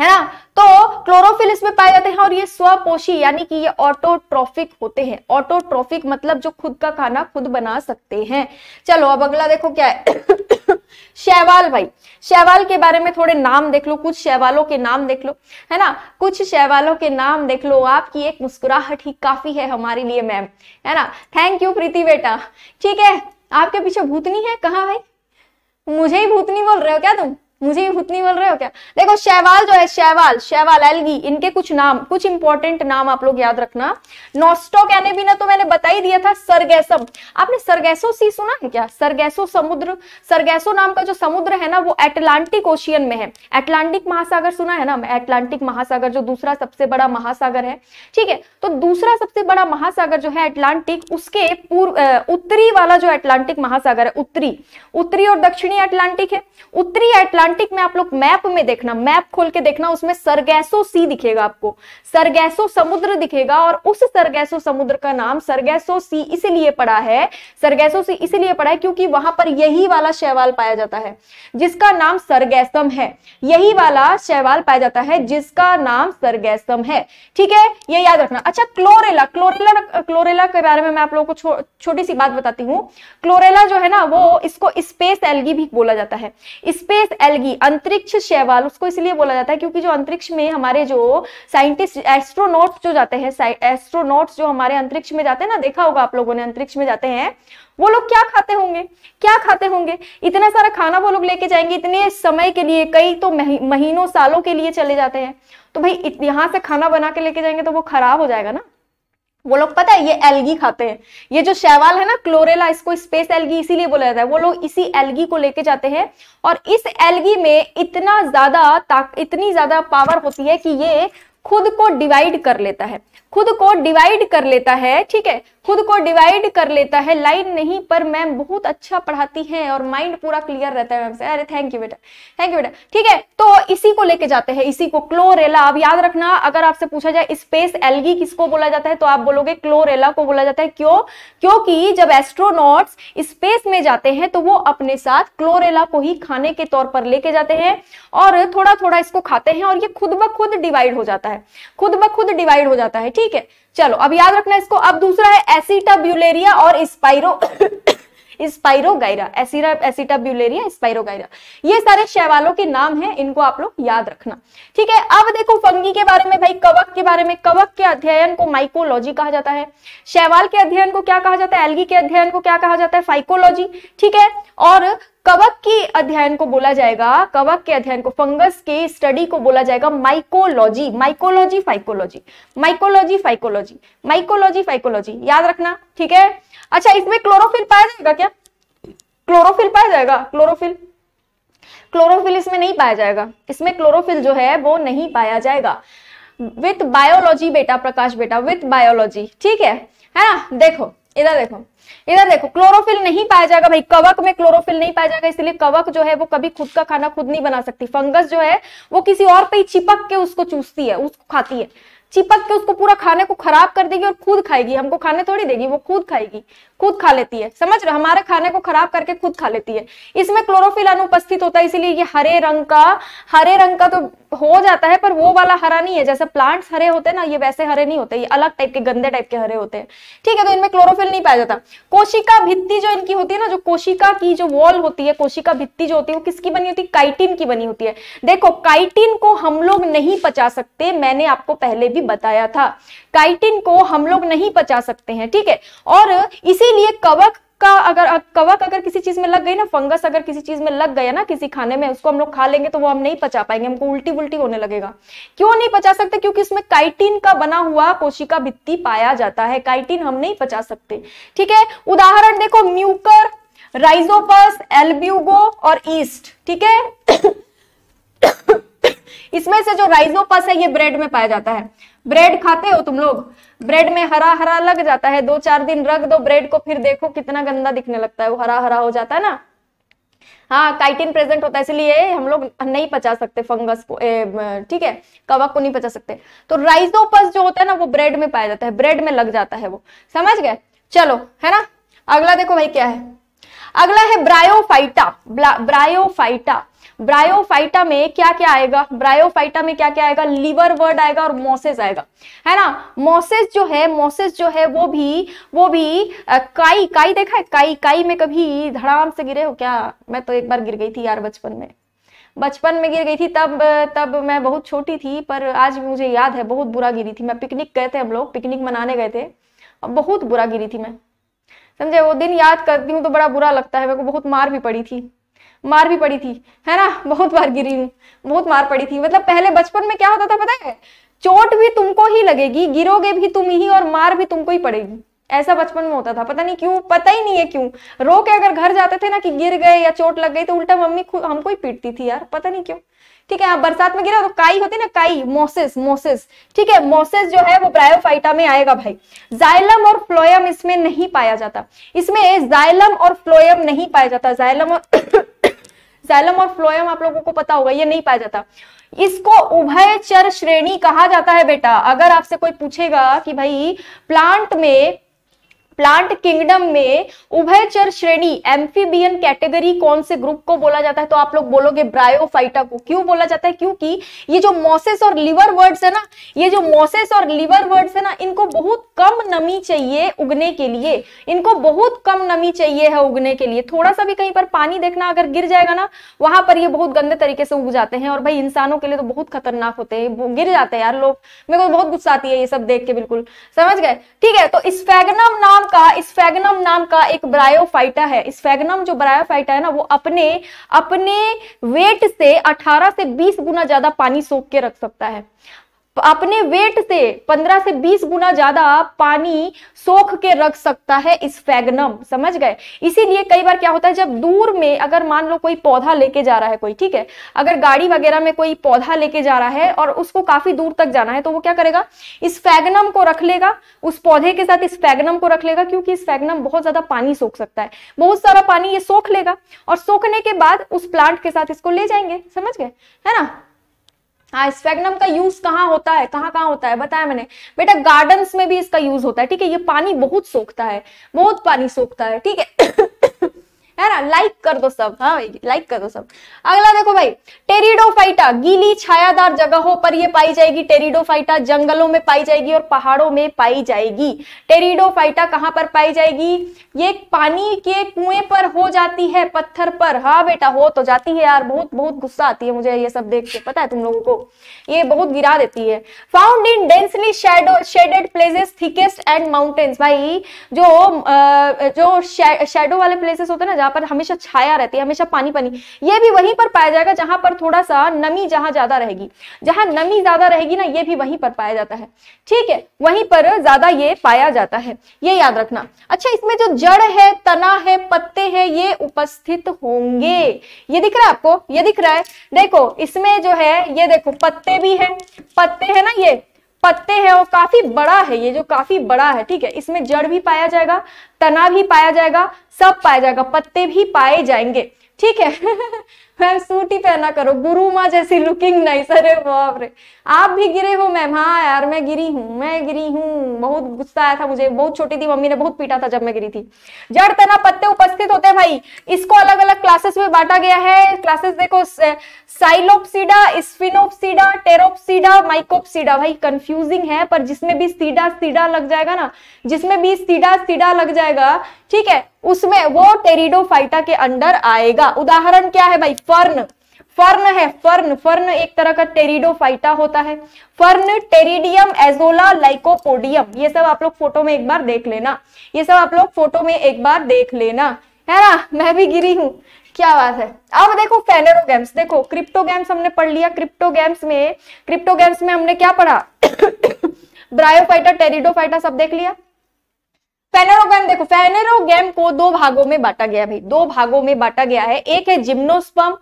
है ना तो क्लोरोफिल इसमें पाए जाते हैं और ये स्वपोषी यानी कि ये ऑटोट्रॉफिक होते हैं ऑटोट्रॉफिक मतलब जो खुद का खाना खुद बना सकते हैं चलो अब अगला देखो क्या है शैवाल भाई शैवाल के बारे में थोड़े नाम देख लो कुछ शैवालों के नाम देख लो है ना कुछ शैवालों के नाम देख लो आपकी एक मुस्कुराहट ही काफी है हमारे लिए मैम है ना थैंक यू प्रीति बेटा ठीक है आपके पीछे भूतनी है कहाँ भाई मुझे ही भूतनी बोल रहे हो क्या तुम मुझे उतनी बोल रहे हो क्या देखो शैवाल जो है शैवाल शैवाल एलगी इनके कुछ नाम कुछ इंपॉर्टेंट नाम आप लोग याद रखना नोस्टो कहने भी ना तो मैंने बता ही दिया था सरगैसम आपने सरगैसो सी सुना है क्या सरगैसो समुद्र सरगैसो नाम का जो समुद्र है ना वो एटलांटिक ओशियन में है एटलांटिक महासागर सुना है ना एटलांटिक महासागर जो दूसरा सबसे बड़ा महासागर है ठीक है तो दूसरा सबसे बड़ा महासागर जो है एटलांटिक उसके पूर्व उत्तरी वाला जो एटलांटिक महासागर है उत्तरी उत्तरी और दक्षिणी एटलांटिक है उत्तरी एटलांटिक अटलांटिक में आप लोग मैप में देखना मैप खोल के देखना उसमें सरगैसो सी दिखेगा आपको सरगैसो समुद्र दिखेगा और उस सरगैसो समुद्र का नाम सरगैसो सी इसलिए पड़ा है सरगैसो सी इसलिए पड़ा है क्योंकि वहां पर यही वाला शैवाल पाया जाता है जिसका नाम सरगैसम है यही वाला शैवाल पाया जाता है जिसका नाम सरगैसम है ठीक है ये याद रखना अच्छा क्लोरेला क्लोरेला क्लोरेला के बारे में मैं आप लोगों को छोटी सी बात बताती हूँ क्लोरेला जो है ना वो इसको स्पेस एलगी भी बोला जाता है स्पेस एल एल्गी अंतरिक्ष शैवाल उसको इसलिए बोला जाता है क्योंकि जो अंतरिक्ष में हमारे जो साइंटिस्ट एस्ट्रोनॉट जो जाते हैं एस्ट्रोनॉट्स जो हमारे अंतरिक्ष में जाते हैं ना देखा होगा आप लोगों ने अंतरिक्ष में जाते हैं वो लोग क्या खाते होंगे क्या खाते होंगे इतना सारा खाना वो लोग लेके जाएंगे इतने समय के लिए कई तो महीनों सालों के लिए चले जाते हैं तो भाई यहां से खाना बना के लेके जाएंगे तो वो खराब हो जाएगा ना वो लोग पता है ये एलगी खाते हैं ये जो शैवाल है ना क्लोरेला इसको स्पेस एलगी इसीलिए बोला जाता है वो लोग इसी एलगी को लेके जाते हैं और इस एलगी में इतना ज्यादा इतनी ज्यादा पावर होती है कि ये खुद को डिवाइड कर लेता है खुद को डिवाइड कर लेता है ठीक है खुद को डिवाइड कर लेता है लाइन नहीं पर मैम बहुत अच्छा पढ़ाती हैं और माइंड पूरा क्लियर रहता है मैम से अरे थैंक यू बेटा थैंक यू बेटा ठीक है तो इसी को लेके जाते हैं इसी को क्लोरेला अब याद रखना अगर आपसे पूछा जाए स्पेस एलगी किसको बोला जाता है तो आप बोलोगे क्लोरेला को बोला जाता है क्यों क्योंकि जब एस्ट्रोनॉट्स स्पेस में जाते हैं तो वो अपने साथ क्लोरेला को ही खाने के तौर पर लेके जाते हैं और थोड़ा थोड़ा इसको खाते हैं और ये खुद ब खुद डिवाइड हो जाता है खुद ब खुद डिवाइड हो जाता है ठीक है चलो अब याद रखना इसको अब दूसरा है एसिटाब्यूलेरिया और स्पाइरो ये सारे शैवालों के नाम हैं इनको आप लोग याद रखना ठीक है अब देखो फंगी के बारे में भाई कवक के बारे में कवक के अध्ययन को माइकोलॉजी कहा जाता है शैवाल के अध्ययन को क्या कहा जाता है एलगी के अध्ययन को क्या कहा जाता है फाइकोलॉजी ठीक है और कवक के अध्ययन को बोला जाएगा कवक के अध्ययन को फंगस के स्टडी को बोला जाएगा mycology mycology phycology mycology phycology mycology phycology याद रखना ठीक है अच्छा इसमें क्लोरोफिल पाया जाएगा क्या क्लोरोफिल पाया जाएगा क्लोरोफिल क्लोरोफिल इसमें नहीं पाया जाएगा इसमें क्लोरोफिल जो है वो नहीं पाया जाएगा विथ बायोलॉजी बेटा प्रकाश बेटा विथ बायोलॉजी ठीक है है ना देखो इधर देखो इधर देखो क्लोरोफिल नहीं पाया जाएगा भाई कवक में क्लोरोफिल नहीं पाया जाएगा इसलिए कवक जो है वो कभी खुद का खाना खुद नहीं बना सकती फंगस जो है वो किसी और पे चिपक के उसको चूसती है उसको खाती है चिपक के उसको पूरा खाने को खराब कर देगी और खुद खाएगी हमको खाने थोड़ी देगी वो खुद खाएगी खुद खा लेती है समझ रहे हमारे खाने को खराब करके खुद खा लेती है इसमें क्लोरोफिल अनुपस्थित होता है इसीलिए ये हरे रंग का हरे रंग का तो हो जाता है पर वो वाला हरा नहीं है जैसे प्लांट्स हरे होते हैं ना ये वैसे हरे नहीं होते ये अलग टाइप के गंदे टाइप के हरे होते हैं ठीक है तो इनमें क्लोरोफिल नहीं पाया जाता कोशिका भित्ती जो इनकी होती है ना जो कोशिका की जो वॉल होती है कोशिका भित्ती जो होती है वो किसकी बनी होती है काइटिन की बनी होती है देखो काइटिन को हम लोग नहीं पचा सकते मैंने आपको पहले भी बताया था काइटिन को हम लोग नहीं पचा सकते हैं ठीक है और इसीलिए कवक का अगर कवक अगर किसी चीज में लग गई ना फंगस अगर किसी चीज में लग गया ना किसी खाने में उसको हम लोग खा लेंगे तो वो हम नहीं पचा पाएंगे हमको उल्टी उल्टी होने लगेगा क्यों नहीं पचा सकते क्योंकि उसमें काइटिन का बना हुआ कोशिका भित्ति पाया जाता है काइटिन हम नहीं पचा सकते ठीक है उदाहरण देखो म्यूकर राइजोपस एल्ब्यूगो और ईस्ट ठीक है इसमें से जो राइजोपस है ये ब्रेड में पाया जाता है ब्रेड खाते हो तुम लोग ब्रेड में हरा हरा लग जाता है दो चार दिन रख दो ब्रेड को फिर देखो कितना गंदा दिखने लगता है वो हरा हरा हो जाता है ना हाँ काइटिन प्रेजेंट होता है इसलिए हम लोग नहीं पचा सकते फंगस को ठीक है कवक को नहीं पचा सकते तो राइजोपस जो होता है ना वो ब्रेड में पाया जाता है ब्रेड में लग जाता है वो समझ गए चलो है ना अगला देखो भाई क्या है अगला है ब्रायोफाइटा ब्रायोफाइटा ब्रायोफाइटा में क्या क्या आएगा ब्रायोफाइटा में क्या क्या आएगा लीवर वर्ड आएगा और मोसेस आएगा है ना मोसेस जो है मोसेस जो है वो भी वो भी आ, काई काई देखा है काई काई में कभी धड़ाम से गिरे हो क्या मैं तो एक बार गिर गई थी यार बचपन में बचपन में गिर गई थी तब तब मैं बहुत छोटी थी पर आज मुझे याद है बहुत बुरा गिरी थी मैं पिकनिक गए थे हम लोग पिकनिक मनाने गए थे और बहुत बुरा गिरी थी मैं समझे वो दिन याद करती हूँ तो बड़ा बुरा लगता है मेरे को बहुत मार भी पड़ी थी मार भी पड़ी थी है ना बहुत बार गिरी हूँ बहुत मार पड़ी थी मतलब पहले बचपन में क्या होता था पता है चोट भी तुमको ही लगेगी गिरोगे भी तुम ही और मार भी तुमको ही पड़ेगी ऐसा बचपन में होता था पता नहीं क्यों पता ही नहीं है क्यों रो के अगर घर जाते थे ना कि गिर गए या चोट लग गई तो उल्टा मम्मी हमको ही पीटती थी यार पता नहीं क्यों ठीक है आप बरसात में गिरा तो काई होती ना काई मोसेस मोसेस ठीक है मोसेस जो है वो ब्रायोफाइटा में आएगा भाई जाइलम और फ्लोयम इसमें नहीं पाया जाता इसमें जाइलम और फ्लोयम नहीं पाया जाता जाइलम और जैलम और फ्लोयम आप लोगों को पता होगा ये नहीं पाया जाता इसको उभय चर श्रेणी कहा जाता है बेटा अगर आपसे कोई पूछेगा कि भाई प्लांट में प्लांट किंगडम में उभयचर श्रेणी एम्फीबियन कैटेगरी कौन से ग्रुप को बोला जाता है तो आप लोग बोलोगे ब्रायोफाइटा को क्यों बोला जाता है क्योंकि ये जो मॉसेस और लिवर वर्ड्स है ना ये जो मॉसेस और लिवर वर्ड्स है ना इनको बहुत कम नमी चाहिए उगने के लिए इनको बहुत कम नमी चाहिए है उगने के लिए थोड़ा सा भी कहीं पर पानी देखना अगर गिर जाएगा ना वहां पर ये बहुत गंदे तरीके से उग जाते हैं और भाई इंसानों के लिए तो बहुत खतरनाक होते हैं गिर जाते हैं यार लोग मेरे को तो बहुत गुस्सा आती है ये सब देख के बिल्कुल समझ गए ठीक है तो स्फेगनम नाम का स्फेगनम नाम का एक ब्रायोफाइटा है स्फेगनम जो ब्रायोफाइटा है ना वो अपने अपने वेट से 18 से 20 गुना ज्यादा पानी सोख के रख सकता है अपने वेट से 15 से 20 गुना ज्यादा पानी सोख के रख सकता है इस फैगनम समझ गए इसीलिए कई बार क्या होता है जब दूर में अगर मान लो कोई पौधा लेके जा रहा है कोई ठीक है अगर गाड़ी वगैरह में कोई पौधा लेके जा रहा है और उसको काफी दूर तक जाना है तो वो क्या करेगा इस फैगनम को रख लेगा उस पौधे के साथ इस फैगनम को रख लेगा क्योंकि इस फैगनम बहुत ज्यादा पानी सोख सकता है बहुत सारा पानी ये सोख लेगा और सोखने के बाद उस प्लांट के साथ इसको ले जाएंगे समझ गए है ना हाँ स्फेगनम का यूज कहाँ होता है कहाँ कहाँ होता है बताया मैंने बेटा गार्डन्स में भी इसका यूज होता है ठीक है ये पानी बहुत सोखता है बहुत पानी सोखता है ठीक है है ना लाइक कर दो सब हाँ भाई लाइक कर दो सब अगला देखो भाई टेरिडोफाइटा गीली छायादार जगहों पर यह पाई जाएगी टेरिडोफाइटा जंगलों में पाई जाएगी और पहाड़ों में पाई जाएगी टेरिडोफाइटा कहाँ पर पाई जाएगी ये पानी के कुएं पर हो जाती है पत्थर पर हाँ बेटा हो तो जाती है यार बहुत बहुत गुस्सा आती है मुझे ये सब देख के पता है तुम लोगों को ये बहुत गिरा देती है found in densely shadow shaded places thickest and mountains भाई जो जो शेडो वाले प्लेसेस होते हैं ना जहां पर हमेशा छाया रहती है हमेशा पानी पानी ये भी वहीं पर पाया जाएगा जहां पर थोड़ा सा नमी जहां ज्यादा रहेगी जहां नमी ज्यादा रहेगी ना ये भी वहीं पर पाया जाता है ठीक है वहीं पर ज्यादा ये पाया जाता है ये याद रखना अच्छा इसमें जो जड़ है तना है पत्ते हैं ये उपस्थित होंगे ये दिख रहा है आपको ये दिख रहा है देखो इसमें जो है ये देखो पत्ते भी है पत्ते है ना ये पत्ते हैं और काफी बड़ा है ये जो काफी बड़ा है ठीक है इसमें जड़ भी पाया जाएगा तना भी पाया जाएगा सब पाया जाएगा पत्ते भी पाए जाएंगे ठीक है मैम सूट ही पहना करो गुरु माँ जैसी लुकिंग नहीं सर बाप रे आप भी गिरे हो मैम हाँ यार मैं गिरी हूँ मैं गिरी हूँ बहुत गुस्सा आया था मुझे बहुत छोटी थी मम्मी ने बहुत पीटा था जब मैं गिरी थी जड़ तना पत्ते उपस्थित होते हैं भाई इसको अलग अलग क्लासेस में बांटा गया है क्लासेस देखो साइलोपसीडा स्पिनोपसीडा टेरोपसीडा माइकोपसीडा भाई कंफ्यूजिंग है पर जिसमें भी सीडा सीडा लग जाएगा ना जिसमें भी सीडा सीडा लग जाएगा ठीक है उसमें वो टेरिडोफाइटा के अंडर आएगा उदाहरण क्या है भाई फर्न फर्न है फर्न फर्न एक तरह का टेरिडोफाइटा होता है फर्न टेरिडियम एजोला लाइकोपोडियम ये सब आप लोग फोटो में एक बार देख लेना ये सब आप लोग फोटो में एक बार देख लेना है ना मैं भी गिरी हूं क्या बात है अब देखो फेनेरोगेम्स देखो क्रिप्टोगेम्स हमने पढ़ लिया क्रिप्टोगेम्स में क्रिप्टोगेम्स में हमने क्या पढ़ा ब्रायोफाइटा टेरिडोफाइटा सब देख लिया फेनेरोगैम देखो फेनेरोगैम को दो भागों में बांटा गया भाई दो भागों में बांटा गया है एक है जिम्नोस्पर्म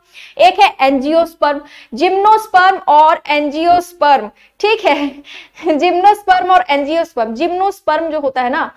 एक है एंजियोस्पर्म जिम्नोस्पर्म और एंजियोस्पर्म ठीक है जिम्नोस्पर्म और एंजियोस्पर्म जिम्नोस्पर्म जो होता है ना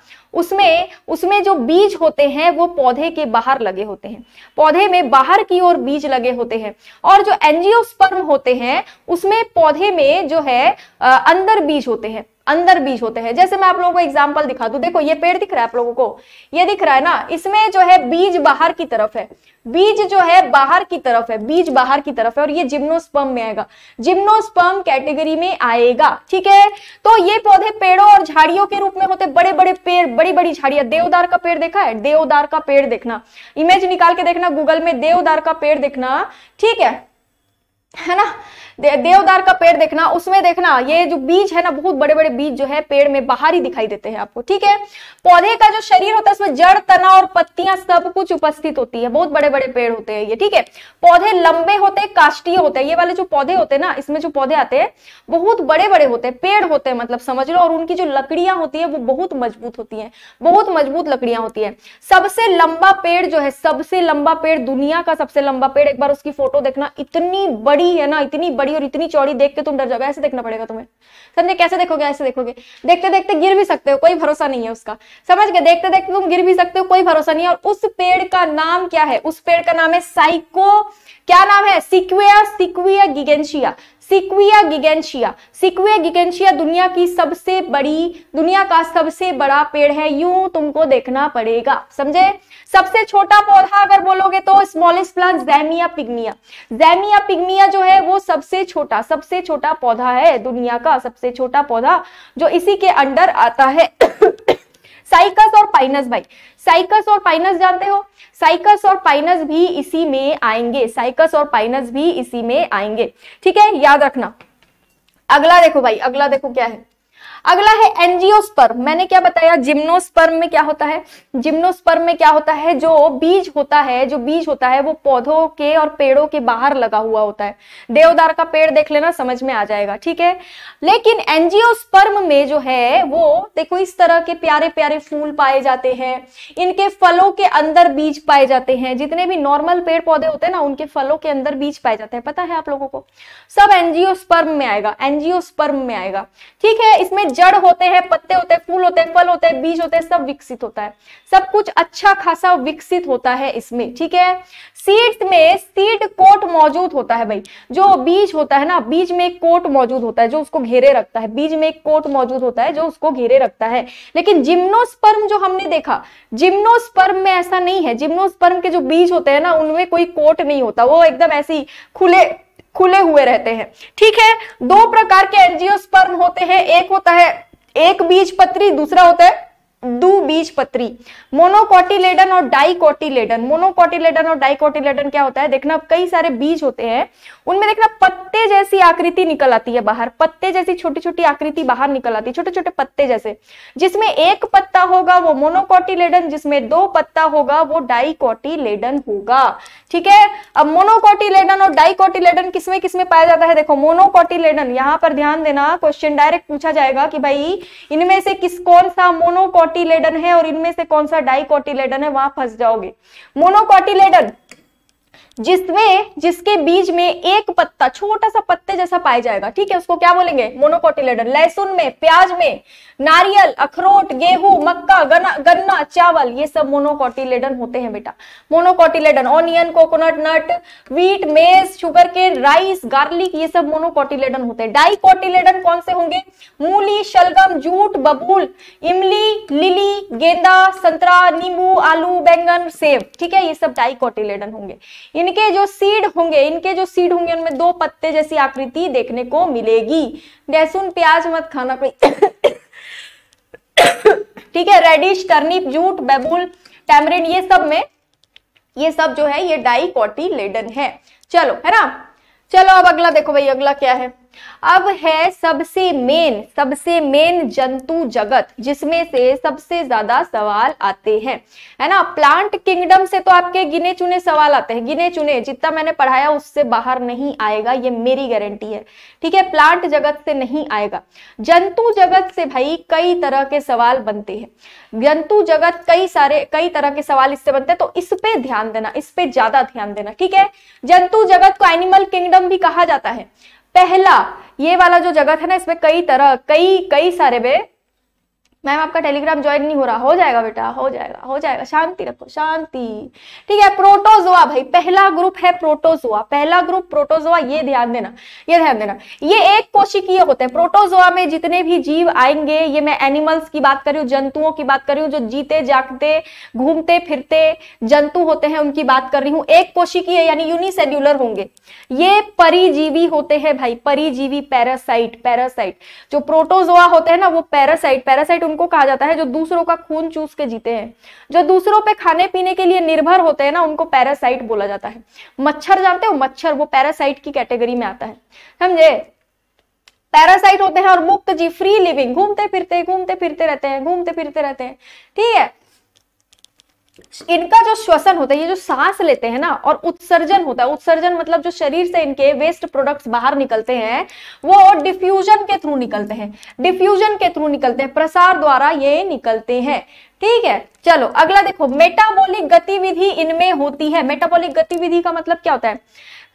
उसमें उसमें जो बीज होते हैं वो पौधे के बाहर लगे होते हैं पौधे में बाहर की ओर बीज लगे होते हैं और जो एंजियोस्पर्म होते हैं उसमें पौधे में जो है अंदर बीज होते हैं अंदर बीज होते हैं जैसे मैं आप लोगों को एग्जाम्पल दिखा दू देखो ये पेड़ दिख रहा है आप लोगों को ये दिख रहा है ना इसमें जो है बीज बाहर की तरफ है बीज जो है बाहर की तरफ है बीज बाहर की तरफ है और ये जिम्नोस्पर्म में आएगा जिम्नोस्पर्म कैटेगरी में आएगा ठीक है तो ये पौधे पेड़ों और झाड़ियों के रूप में होते बड़े बड़े पेड़ बड़ी बड़ी झाड़ियां देवदार का पेड़ देखा है देवदार का पेड़ देखना इमेज निकाल के देखना गूगल में देवदार का पेड़ देखना ठीक है है ना दे, देवदार का पेड़ देखना उसमें देखना ये जो बीज है ना बहुत बड़े बड़े बीज जो है पेड़ में बाहर ही दिखाई देते हैं आपको ठीक है पौधे का जो शरीर होता है उसमें जड़ तना और पत्तियां सब कुछ उपस्थित होती है बहुत बड़े बड़े पेड़ होते हैं ये ठीक है पौधे लंबे होते हैं काष्टीय होते हैं ये वाले जो पौधे होते हैं ना इसमें जो पौधे आते हैं बहुत बड़े बड़े होते हैं पेड़ होते हैं मतलब समझ लो और उनकी जो लकड़ियां होती है वो बहुत मजबूत होती है बहुत मजबूत लकड़ियां होती है सबसे लंबा पेड़ जो है सबसे लंबा पेड़ दुनिया का सबसे लंबा पेड़ एक बार उसकी फोटो देखना इतनी बड़ी बड़ी है ना इतनी बड़ी और इतनी चौड़ी देख के तुम डर जाओगे ऐसे देखना पड़ेगा तुम्हें समझे कैसे देखोगे ऐसे देखोगे देखते देखते गिर भी सकते हो कोई भरोसा नहीं है उसका समझ गए देखते देखते तुम गिर भी सकते हो कोई भरोसा नहीं है और उस पेड़ का नाम क्या है उस पेड़ का नाम है साइको क्या नाम है सिक्विया सिक्विया गिगेंशिया सिक्विया गिगेंशिया सिक्विया गिगेंशिया दुनिया की सबसे बड़ी दुनिया का सबसे बड़ा पेड़ है यू तुमको देखना पड़ेगा समझे सबसे छोटा पौधा अगर बोलोगे तो स्मॉलेस्ट प्लांट जैमिया पिग्मिया जैमिया पिग्मिया जो है वो सबसे छोटा सबसे छोटा पौधा है दुनिया का सबसे छोटा पौधा जो इसी के अंडर आता है साइकस और पाइनस भाई साइकस और पाइनस जानते हो साइकस और पाइनस भी इसी में आएंगे साइकस और पाइनस भी इसी में आएंगे ठीक है याद रखना अगला देखो भाई अगला देखो क्या है अगला है एनजियोस्पर्म मैंने क्या बताया जिम्नोस्पर्म में क्या होता है जिम्नोस्पर्म में क्या होता है जो बीज होता है जो बीज होता है वो पौधों के और पेड़ों के बाहर लगा हुआ होता है देवदार का पेड़ देख लेना समझ में आ जाएगा ठीक है लेकिन एनजियोस्पर्म में जो है वो देखो इस तरह के प्यारे प्यारे फूल पाए जाते हैं इनके फलों के अंदर बीज पाए जाते हैं जितने भी नॉर्मल पेड़ पौधे होते हैं ना उनके फलों के अंदर बीज पाए जाते हैं पता है आप लोगों को सब एनजियोस्पर्म में आएगा एनजियोस्पर्म में आएगा ठीक है इसमें जड़ होते हैं पत्ते होते हैं फूल होते हैं फल होते हैं बीज होते हैं सब विकसित होता है सब कुछ अच्छा खासा विकसित होता है इसमें ठीक है सीड्स में सीड कोट मौजूद होता है भाई जो बीज होता है ना बीज में एक कोट मौजूद होता है जो उसको घेरे रखता है बीज में एक कोट मौजूद होता है जो उसको घेरे रखता है लेकिन जिम्नोस्पर्म जो हमने देखा जिम्नोस्पर्म में ऐसा नहीं है जिम्नोस्पर्म के जो बीज होते हैं ना उनमें कोई कोट नहीं होता वो एकदम ऐसी खुले खुले हुए रहते हैं ठीक है दो प्रकार के एंजियोस्पर्म होते हैं एक होता है एक बीज पत्री दूसरा होता है दू बीज पत्री मोनोकोटिलेडन और डाइकोटिलेडन मोनोकोटिलेडन और डाइकोटिलेडन क्या होता है देखना कई सारे बीज होते हैं उनमें देखना पत्ते जैसी आकृति निकल आती है बाहर पत्ते जैसी छोटी छोटी आकृति बाहर निकल आती है छोटे छोटे पत्ते जैसे जिसमें एक पत्ता होगा वो मोनोकोटिलेडन जिसमें दो पत्ता होगा वो डाइकोटिलेडन होगा ठीक है अब मोनोकोटिलेडन और डाइकोटिलेडन किसमें किसमें पाया जाता है देखो मोनोकोटिलेडन यहां पर ध्यान देना क्वेश्चन डायरेक्ट पूछा जाएगा कि भाई इनमें से किस कौन सा मोनोकोट कॉटिलेडन है और इनमें से कौन सा डाइकॉटिलेडन है वहां फंस जाओगे मोनोकॉटिलेडन जिसमें जिसके बीज में एक पत्ता छोटा सा पत्ते जैसा पाया जाएगा ठीक है उसको क्या बोलेंगे मोनोकोटिलेडन लहसुन में प्याज में नारियल अखरोट गेहूं मक्का गन्ना चावल ये सब मोनोकोटिलेडन होते हैं बेटा monocotyledon onion coconut nut wheat maize sugarcane rice garlic ये सब मोनोकोटिलेडन होते हैं डाईकोटिलेडन कौन से होंगे मूली शलगम जूट बबूल इमली लिली गेंदा संतरा नींबू आलू बैंगन सेब ठीक है ये सब डाईकोटिलेडन होंगे इन इनके जो सीड होंगे इनके जो सीड होंगे उनमें दो पत्ते जैसी आकृति देखने को मिलेगी लहसुन प्याज मत खाना ठीक है radish turnip jute babul tamarind ये सब में ये सब जो है ये डाई कॉटी लेडन है चलो है ना चलो अब अगला देखो भाई अगला क्या है अब है सबसे मेन सबसे मेन जंतु जगत जिसमें से सबसे ज्यादा सवाल आते हैं है ना प्लांट किंगडम से तो आपके गिने चुने सवाल आते हैं गिने चुने जितना मैंने पढ़ाया उससे बाहर नहीं आएगा ये मेरी गारंटी है ठीक है प्लांट जगत से नहीं आएगा जंतु जगत से भाई कई तरह के सवाल बनते हैं जंतु जगत कई सारे कई तरह के सवाल इससे बनते हैं तो इस पे ध्यान देना इस पे ज्यादा ध्यान देना ठीक है जंतु जगत को एनिमल किंगडम भी कहा जाता है पहला ये वाला जो जगत था ना इसमें कई तरह कई कई सारे वे मैम आपका टेलीग्राम ज्वाइन नहीं हो रहा हो जाएगा बेटा हो जाएगा हो जाएगा शांति रखो शांति ठीक है प्रोटोजोआ भाई पहला ग्रुप है प्रोटोजोआ पहला ग्रुप प्रोटोजोआ ये ध्यान देना ये ध्यान देना ये एक कोशिकीय होते हैं प्रोटोजोआ में जितने भी जीव आएंगे ये मैं एनिमल्स की बात कर रही हूँ जंतुओं की बात कर रही हूँ जो जीते जागते घूमते फिरते जंतु होते हैं उनकी बात कर रही हूँ एक कोशिकीय यानी यूनिसेल्यूलर होंगे ये परिजीवी होते हैं भाई परिजीवी पैरासाइट पैरासाइट जो प्रोटोजोआ होते हैं ना वो पैरासाइट पैरासाइट उनको कहा जाता है जो दूसरों का खून चूस के जीते हैं जो दूसरों पे खाने पीने के लिए निर्भर होते हैं ना उनको पैरासाइट बोला जाता है मच्छर जानते हो मच्छर वो पैरासाइट की कैटेगरी में आता है समझे पैरासाइट होते हैं और मुक्त जी फ्री लिविंग घूमते फिरते घूमते फिरते रहते हैं घूमते फिरते रहते हैं ठीक है इनका जो श्वसन होता है ये जो सांस लेते हैं ना और उत्सर्जन होता है उत्सर्जन मतलब जो शरीर से इनके वेस्ट प्रोडक्ट्स बाहर निकलते हैं वो डिफ्यूजन के थ्रू निकलते हैं डिफ्यूजन के थ्रू निकलते हैं प्रसार द्वारा ये निकलते हैं ठीक है चलो अगला देखो मेटाबॉलिक गतिविधि इनमें होती है मेटाबॉलिक गतिविधि का मतलब क्या होता है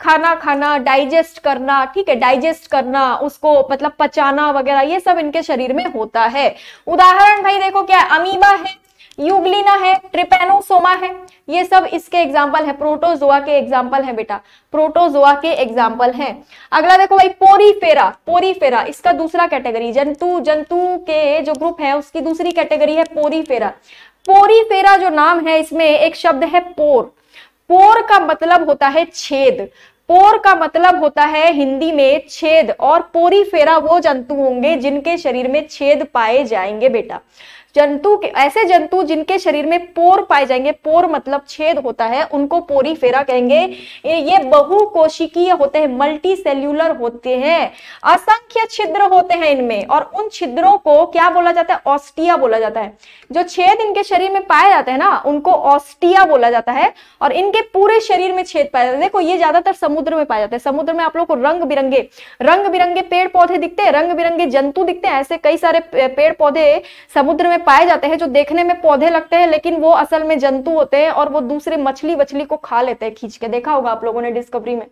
खाना खाना डाइजेस्ट करना ठीक है डाइजेस्ट करना उसको मतलब पचाना वगैरह ये सब इनके शरीर में होता है उदाहरण भाई देखो क्या अमीबा है यूग्लिना है ट्रिपेनोसोमा है ये सब इसके एग्जाम्पल है प्रोटोजोआ के एग्जाम्पल है बेटा प्रोटोजोआ के एग्जाम्पल है अगला देखो भाई पोरीफेरा पोरीफेरा इसका दूसरा कैटेगरी जंतु जंतु के जो ग्रुप है उसकी दूसरी कैटेगरी है पोरीफेरा पोरीफेरा जो नाम है इसमें एक शब्द है पोर पोर का मतलब होता है छेद पोर का मतलब होता है हिंदी में छेद और पोरीफेरा वो जंतु होंगे जिनके शरीर में छेद पाए जाएंगे बेटा जंतु के ऐसे जंतु जिनके शरीर में पोर पाए जाएंगे पोर मतलब छेद होता है उनको पोरी फेरा कहेंगे ये बहु कोशिकीय होते हैं मल्टी सेल्यूलर होते हैं असंख्य छिद्र होते हैं इनमें और उन छिद्रों को क्या बोला जाता है ऑस्टिया बोला जाता है जो छेद इनके शरीर में पाए जाते हैं ना उनको ऑस्टिया बोला जाता है और इनके पूरे शरीर में छेद पाए जाते हैं देखो ये ज्यादातर समुद्र में पाए जाते हैं समुद्र में आप लोग को रंग बिरंगे रंग बिरंगे पेड़ पौधे दिखते हैं रंग बिरंगे जंतु दिखते हैं ऐसे कई सारे पेड़ पौधे समुद्र में पाए जाते हैं जो देखने में पौधे लगते हैं लेकिन वो असल में जंतु होते हैं और वो दूसरे मछली वछली को खा लेते हैं खींच के देखा होगा आप लोगों ने डिस्कवरी में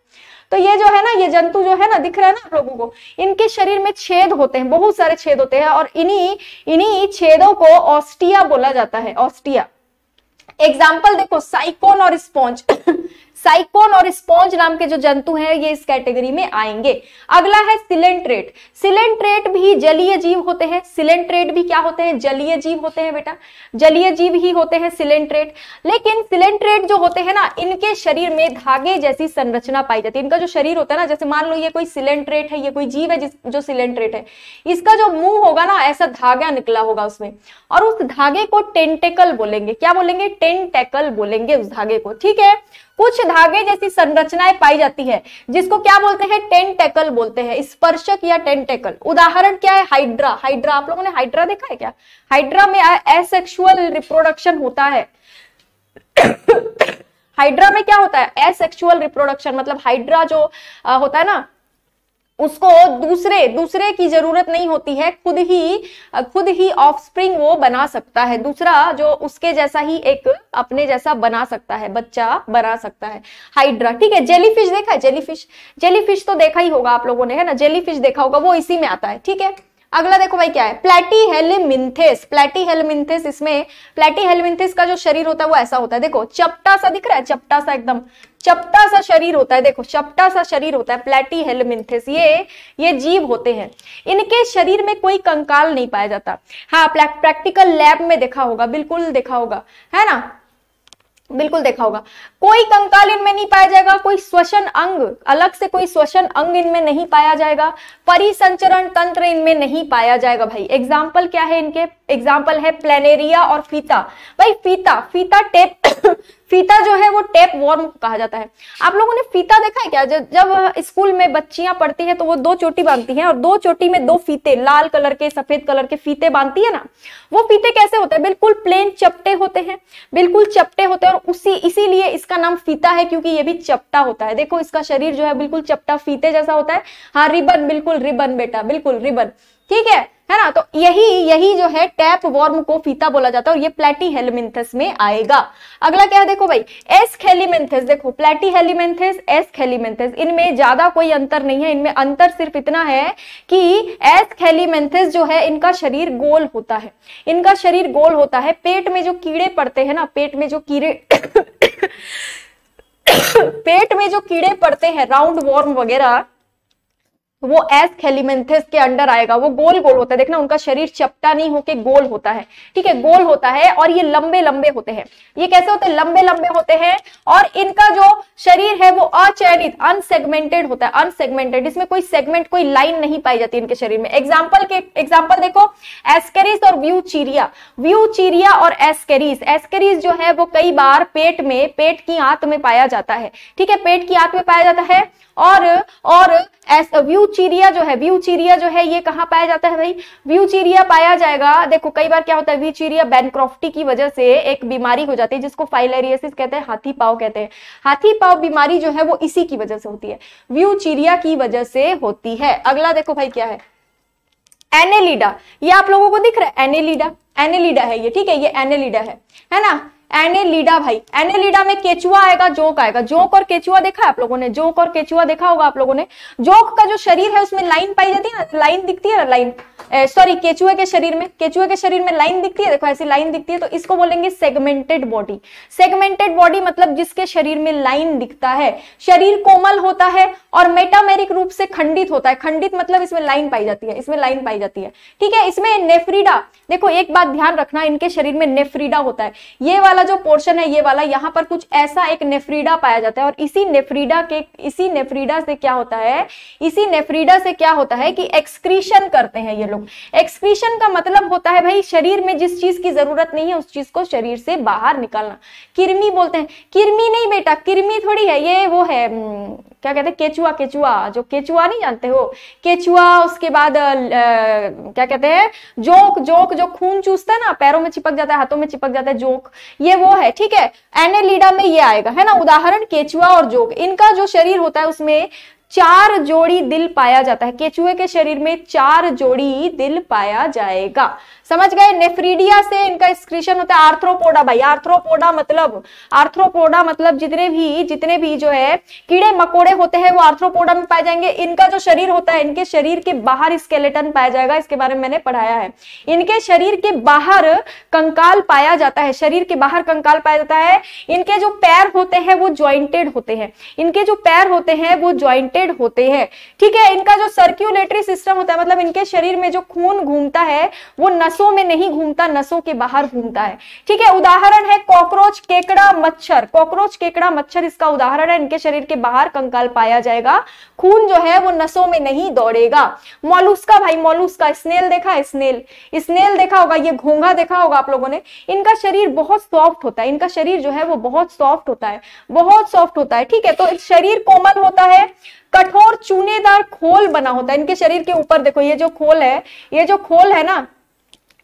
तो ये जो है ना ये जंतु जो है ना दिख रहा है ना आप लोगों को इनके शरीर में छेद होते हैं बहुत सारे छेद होते हैं और इन्हीं इन्हीं छेदों को ऑस्टिया बोला जाता है ऑस्टिया एग्जाम्पल देखो साइकोन और स्पॉन्ज साइकोन और स्पॉन्ज नाम के जो जंतु हैं ये इस कैटेगरी में आएंगे अगला है सिलेंट्रेट सिलेंट्रेट भी जलीय जीव होते हैं सिलेंट्रेट भी क्या होते हैं जलीय जीव होते हैं बेटा जलीय जीव ही होते हैं सिलेंट्रेट लेकिन सिलेंट्रेट जो होते हैं ना इनके शरीर में धागे जैसी संरचना पाई जाती है इनका जो शरीर होता है ना जैसे मान लो ये कोई सिलेंट्रेट है ये कोई जीव है जिस जो सिलेंट्रेट है इसका जो मुंह होगा ना ऐसा धागा निकला होगा उसमें और उस धागे को टेंटेकल बोलेंगे क्या बोलेंगे टेंटेकल बोलेंगे उस धागे को ठीक है कुछ धागे जैसी संरचनाएं पाई जाती है जिसको क्या बोलते हैं टेंटेकल बोलते हैं स्पर्शक या टेंटेकल उदाहरण क्या है हाइड्रा हाइड्रा आप लोगों ने हाइड्रा देखा है क्या हाइड्रा में एसेक्सुअल रिप्रोडक्शन होता है हाइड्रा में क्या होता है एसेक्सुअल रिप्रोडक्शन मतलब हाइड्रा जो आ, होता है ना उसको दूसरे दूसरे की जरूरत नहीं होती है खुद ही खुद ही ऑफस्प्रिंग वो बना सकता है दूसरा जो उसके जैसा ही एक अपने जैसा बना सकता है बच्चा बना सकता है हाइड्रा ठीक है जेलीफिश देखा है जेलीफिश जेलीफिश तो देखा ही होगा आप लोगों ने है ना जेलीफिश देखा होगा वो इसी में आता है ठीक है अगला देखो भाई क्या है प्लेटी हेलिमिंथेस प्लेटी हेलिमिंथेस इसमें प्लेटी हेलिमिंथेस का जो शरीर होता है वो ऐसा होता है देखो चपटा सा दिख रहा है चपटा सा एकदम चपटा सा शरीर होता है देखो चपटा सा शरीर होता है प्लेटी हेलमिंथेस ये ये जीव होते हैं इनके शरीर में कोई कंकाल नहीं पाया जाता हाँ प्रैक्टिकल लैब में देखा होगा बिल्कुल देखा होगा है ना बिल्कुल देखा होगा कोई कंकाल इनमें नहीं पाया जाएगा कोई श्वसन अंग अलग से कोई श्वसन अंग इनमें नहीं पाया जाएगा परिसंचरण तंत्र इनमें नहीं पाया जाएगा भाई एग्जाम्पल क्या है इनके एग्जाम्पल है प्लेनेरिया और फीता भाई फीता फीता टेप फीता जो है वो टेप वॉर्म कहा जाता है आप लोगों ने फीता देखा है क्या जब स्कूल में बच्चियां पढ़ती है तो वो दो चोटी बांधती हैं और दो चोटी में दो फीते लाल कलर के सफेद कलर के फीते बांधती है ना वो फीते कैसे होते हैं बिल्कुल प्लेन चपटे होते हैं बिल्कुल चपटे होते हैं और उसी इसीलिए इस इसका नाम फीता है क्योंकि ये भी चपटा होता है देखो इसका शरीर जो है बिल्कुल चपटा फीते जैसा होता है हाँ रिबन बिल्कुल रिबन बेटा बिल्कुल रिबन ठीक है है ना तो यही यही जो है टैप वॉर्म को फीता बोला जाता है और ये प्लेटी हेलिमेंथस में आएगा अगला क्या है देखो भाई एस खेलीमेंथस देखो प्लेटी हेलिमेंथस एस खेलीमेंथस इनमें ज्यादा कोई अंतर नहीं है इनमें अंतर सिर्फ इतना है कि एस खेलीमेंथस जो है इनका शरीर गोल होता है इनका शरीर गोल होता है पेट में जो कीड़े पड़ते हैं ना पेट में जो कीड़े पेट में जो कीड़े पड़ते हैं राउंड वॉर्म वगैरह तो वो एस हेलिमेंथिस के अंडर आएगा वो गोल गोल होता है देखना उनका शरीर चपटा नहीं होके गोल होता है ठीक है गोल होता है और ये लंबे लंबे होते हैं ये कैसे होते हैं लंबे लंबे होते हैं और इनका जो शरीर है वो अचयनित अनसेगमेंटेड होता है अनसेगमेंटेड इसमें कोई सेगमेंट कोई लाइन नहीं पाई जाती इनके शरीर में एग्जाम्पल के एग्जाम्पल देखो एस्केरिस और व्यू चीरिया व्यू चीरिया और एस्केरिस एस्केरिस जो है वो कई बार पेट में पेट की आंत में पाया जाता है ठीक है पेट की आंत में पाया जाता है और और एस व्यूचीरिया जो है व्यूचीरिया जो है ये कहाँ पाया जाता है भाई व्यूचीरिया पाया जाएगा देखो कई बार क्या होता है व्यूचीरिया बैनक्रॉफ्टी की वजह से एक बीमारी हो जाती है जिसको फाइलेरियसिस कहते हैं हाथी पाव कहते हैं हाथी पाव बीमारी जो है वो इसी की वजह से होती है व्यूचीरिया की वजह से होती है अगला देखो भाई क्या है एनेलिडा ये आप लोगों को दिख रहा है एनेलिडा एनेलिडा है ये ठीक है ये एनेलिडा है है ना एनेलिडा भाई एनेलिडा में केचुआ आएगा जोक आएगा जोक और केचुआ देखा आप लोगों ने जोक और केचुआ देखा होगा आप लोगों ने जोक का जो शरीर है उसमें लाइन पाई जाती है ना लाइन दिखती है ना लाइन सॉरी केचुए के शरीर में केचुए के शरीर में लाइन दिखती है देखो ऐसी लाइन दिखती है तो इसको बोलेंगे सेगमेंटेड बॉडी सेगमेंटेड बॉडी मतलब जिसके शरीर में लाइन दिखता है शरीर कोमल होता है और मेटामेरिक रूप से खंडित होता है खंडित मतलब इसमें लाइन पाई जाती है इसमें लाइन पाई जाती है ठीक है इसमें नेफ्रीडा देखो एक बात ध्यान रखना इनके शरीर में नेफ्रीडा होता है ये वाला वाला जो पोर्शन है ये वाला यहाँ पर कुछ ऐसा एक नेफ्रीडा पाया जाता है और इसी नेफ्रीडा के इसी नेफ्रीडा से क्या होता है इसी नेफ्रीडा से क्या होता है कि एक्सक्रीशन करते हैं ये लोग एक्सक्रीशन का मतलब होता है भाई शरीर में जिस चीज की जरूरत नहीं है उस चीज को शरीर से बाहर निकालना किरमी बोलते हैं किरमी नहीं बेटा किरमी थोड़ी है ये वो है क्या कहते हैं केचुआ केचुआ जो केचुआ नहीं जानते हो केचुआ उसके बाद आ, क्या कहते हैं जोक जोक जो खून चूसता है ना पैरों में चिपक जाता है हाथों में चिपक जाता है जोक ये ये वो है ठीक है एनेलिडा में ये आएगा है ना उदाहरण केचुआ और जोग इनका जो शरीर होता है उसमें चार जोड़ी दिल पाया जाता है केचुए के शरीर में चार जोड़ी दिल पाया जाएगा समझ गए नेफ्रीडिया से इनका स्क्रीशन होता है आर्थ्रोपोडा भाई आर्थ्रोपोडा मतलब आर्थ्रोपोडा मतलब जितने भी जितने भी जो है कीड़े मकोड़े होते हैं वो आर्थ्रोपोडा में पाए जाएंगे इनका जो शरीर होता है इनके शरीर के बाहर स्केलेटन पाया जाएगा इसके बारे में मैंने पढ़ाया है इनके शरीर के बाहर कंकाल पाया जाता है शरीर के बाहर कंकाल पाया जाता है इनके जो पैर होते हैं वो ज्वाइंटेड होते हैं इनके जो पैर होते हैं वो ज्वाइंटेड रिलेटेड होते हैं ठीक है इनका जो सर्क्यूलेटरी सिस्टम होता है मतलब इनके शरीर में जो खून घूमता है वो नसों में नहीं घूमता नसों के बाहर घूमता है ठीक है उदाहरण है कॉकरोच केकड़ा मच्छर कॉकरोच केकड़ा मच्छर इसका उदाहरण है इनके शरीर के बाहर कंकाल पाया जाएगा खून जो है वो नसों में नहीं दौड़ेगा मोलूस्का भाई मोलूस्का स्नेल देखा स्नेल स्नेल देखा होगा ये घोंघा देखा होगा आप लोगों ने इनका शरीर बहुत सॉफ्ट होता है इनका शरीर जो है वो बहुत सॉफ्ट होता है बहुत सॉफ्ट होता है ठीक है तो शरीर कोमल होता है कठोर चूनेदार खोल बना होता है इनके शरीर के ऊपर देखो ये जो खोल है ये जो खोल है ना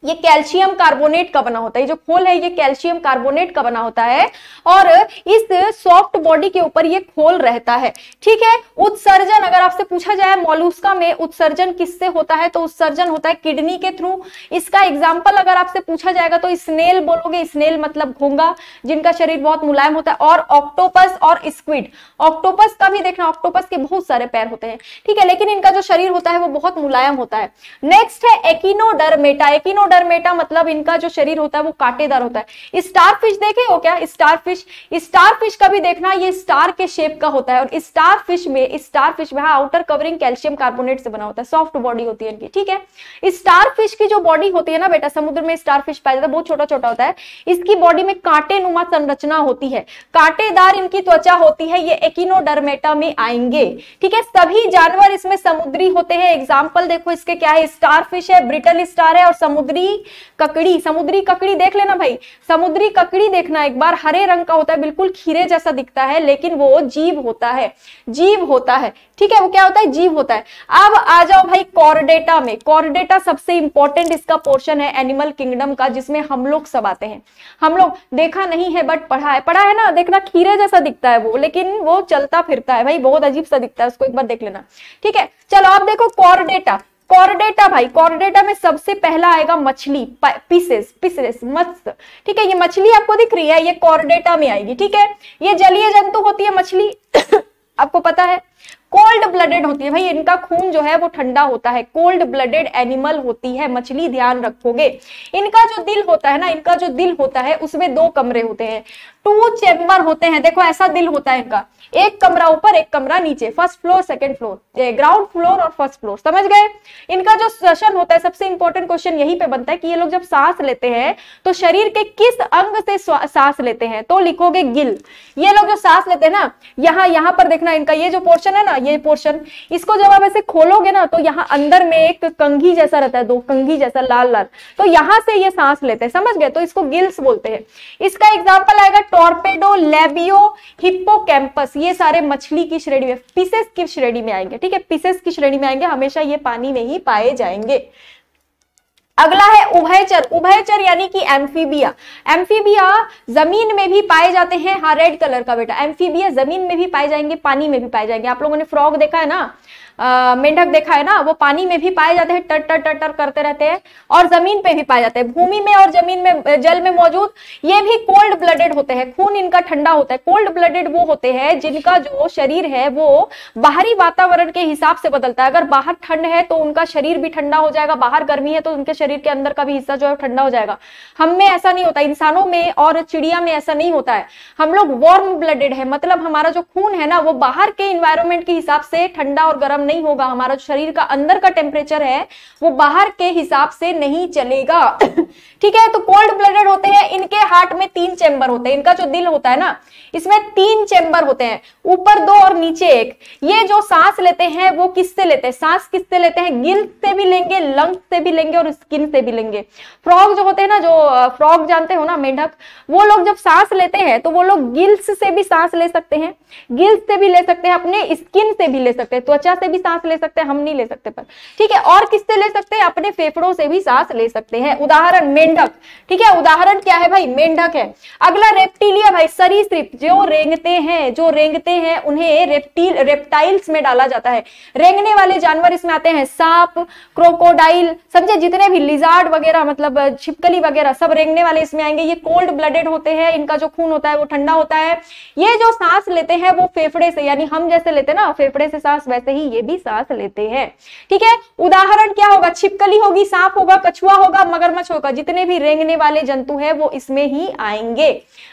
ये कैल्शियम कार्बोनेट का बना होता है जो खोल है ये कैल्शियम कार्बोनेट का बना होता है और इस सॉफ्ट बॉडी के ऊपर ये खोल रहता है ठीक है उत्सर्जन अगर आपसे पूछा जाए मोलूस्का में उत्सर्जन किससे होता है तो उत्सर्जन होता है किडनी के थ्रू इसका एग्जाम्पल अगर आपसे पूछा जाएगा तो स्नेल बोलोगे स्नेल मतलब घोंगा जिनका शरीर बहुत मुलायम होता है और ऑक्टोपस और स्क्विड ऑक्टोपस का भी देखना ऑक्टोपस के बहुत सारे पैर होते हैं ठीक है लेकिन इनका जो शरीर होता है वो बहुत मुलायम होता है नेक्स्ट है एकिनोडर्मेटा एकिनोडर सरमेटा मतलब इनका जो शरीर होता है वो कांटेदार होता है स्टार फिश देखे हो क्या स्टार फिश स्टार फिश का भी देखना ये स्टार के शेप का होता है और स्टार फिश में स्टार फिश में आउटर कवरिंग कैल्शियम कार्बोनेट से बना होता है सॉफ्ट बॉडी होती है इनकी ठीक है स्टार फिश की जो बॉडी होती है ना बेटा समुद्र में स्टार फिश पाया जाता है बहुत छोटा छोटा होता है इसकी बॉडी में कांटे संरचना होती है कांटेदार इनकी त्वचा होती है ये एकिनोडर्मेटा में आएंगे ठीक है सभी जानवर इसमें समुद्री होते हैं एग्जाम्पल देखो इसके क्या है स्टार फिश है ब्रिटल स्टार है और समुद्री समुद्री ककड़ी समुद्री ककड़ी देख लेना भाई समुद्री ककड़ी देखना एक बार हरे रंग का होता है बिल्कुल खीरे जैसा दिखता है लेकिन वो जीव होता है जीव होता है ठीक है वो क्या होता है जीव होता है अब आ जाओ भाई कॉर्डेटा में कॉर्डेटा सबसे इंपॉर्टेंट इसका पोर्शन है एनिमल किंगडम का जिसमें हम लोग सब आते हैं हम लोग देखा नहीं है बट पढ़ा है पढ़ा है ना देखना खीरे जैसा दिखता है वो लेकिन वो चलता फिरता है भाई बहुत अजीब सा दिखता है उसको एक बार देख लेना ठीक है चलो आप देखो कॉर्डेटा कॉर्डेटा भाई कॉर्डेटा में सबसे पहला आएगा मछली पीसेस पीसेस मत्स्य ठीक है ये मछली आपको दिख रही है ये कॉर्डेटा में आएगी ठीक है ये जलीय जंतु होती है मछली आपको पता है कोल्ड ब्लडेड होती है भाई इनका खून जो है वो ठंडा होता है कोल्ड ब्लडेड एनिमल होती है मछली ध्यान रखोगे इनका जो दिल होता है ना इनका जो दिल होता है उसमें दो कमरे होते हैं टू चेम्बर होते हैं देखो ऐसा दिल होता है इनका एक कमरा ऊपर एक कमरा नीचे first floor second floor ground floor और फर्स्ट फ्लोर समझ गए इनका जो सेशन होता है सबसे इंपॉर्टेंट क्वेश्चन यही पे बनता है कि ये लोग जब सांस लेते हैं तो शरीर के किस अंग से सांस लेते हैं तो लिखोगे गिल ये लोग जो सांस लेते हैं ना यहाँ यहाँ पर देखना इनका ये जो पोर्शन है ना ये पोर्शन इसको जब आप ऐसे खोलोगे ना तो यहाँ अंदर में एक कंघी जैसा रहता है दो कंघी जैसा लाल लाल तो यहाँ से ये सांस लेते हैं समझ गए तो इसको गिल्स बोलते हैं इसका एग्जाम्पल आएगा टॉर्पेडो लेबियो हिप्पोकैम्पस ये सारे मछली की श्रेणी में पीसेस की श्रेणी में आएंगे ठीक है पीसेस की श्रेणी में आएंगे हमेशा ये पानी में ही पाए जाएंगे अगला है उभयचर उभयचर यानी कि एम्फीबिया एम्फीबिया जमीन में भी पाए जाते हैं हाँ रेड कलर का बेटा एम्फीबिया जमीन में भी पाए जाएंगे पानी में भी पाए जाएंगे आप लोगों ने फ्रॉग देखा है ना मेंढक देखा है ना वो पानी में भी पाए जाते हैं टर टर टर टर करते रहते हैं और जमीन पे भी पाए जाते हैं भूमि में और जमीन में जल में मौजूद ये भी कोल्ड ब्लडेड होते हैं खून इनका ठंडा होता है कोल्ड ब्लडेड वो होते हैं जिनका जो शरीर है वो बाहरी वातावरण के हिसाब से बदलता है अगर बाहर ठंड है तो उनका शरीर भी ठंडा हो जाएगा बाहर गर्मी है तो उनके शरीर के अंदर का भी हिस्सा जो है ठंडा हो जाएगा हम में ऐसा नहीं होता इंसानों में और चिड़िया में ऐसा नहीं होता है हम लोग वार्म ब्लडेड है मतलब हमारा जो खून है ना वो बाहर के इन्वायरमेंट के हिसाब से ठंडा और गर्म नहीं होगा हमारा शरीर का अंदर का टेम्परेचर है वो बाहर के हिसाब से नहीं चलेगा ठीक है तो कोल्ड ब्लडेड होते हैं इनके हार्ट में तीन चैम्बर होते हैं इनका जो दिल होता है ना इसमें तीन चैम्बर होते हैं ऊपर दो और नीचे एक ये जो सांस लेते हैं वो किससे लेते हैं सांस किससे लेते हैं गिल से भी लेंगे लंग्स से भी लेंगे और स्किन से भी लेंगे फ्रॉग जो होते हैं ना जो फ्रॉग जानते हो ना मेंढक वो लोग जब सांस लेते हैं तो वो लोग गिल्स से भी सांस ले सकते हैं गिल्स से भी ले सकते हैं अपने स्किन से भी ले सकते हैं त्वचा से भी सांस ले सकते हैं हम नहीं ले सकते पर ठीक है और किससे ले सकते हैं अपने फेफड़ों से भी सांस ले सकते हैं उदाहरण मेंढक ठीक है उदाहरण क्या है भाई मेंढक है अगला रेप्टिलिया भाई सरीसृप जो रेंगते हैं जो रेंगते हैं उन्हें रेप्टिल रेप्टाइल्स में डाला जाता है रेंगने वाले जानवर इसमें आते हैं सांप क्रोकोडाइल समझे जितने भी लिजार्ड वगैरह मतलब छिपकली वगैरह सब रेंगने वाले इसमें आएंगे ये कोल्ड ब्लडेड होते हैं इनका जो खून होता है वो ठंडा होता है ये जो सांस लेते हैं वो फेफड़े से यानी हम जैसे लेते हैं ना फेफड़े से सांस वैसे ही ये भी सांस लेते हैं ठीक है उदाहरण क्या होगा छिपकली होगी सांप होगा कछुआ होगा मगरमच्छ होगा जितने भी रेंगने वाले जंतु है वो इसमें ही आएंगे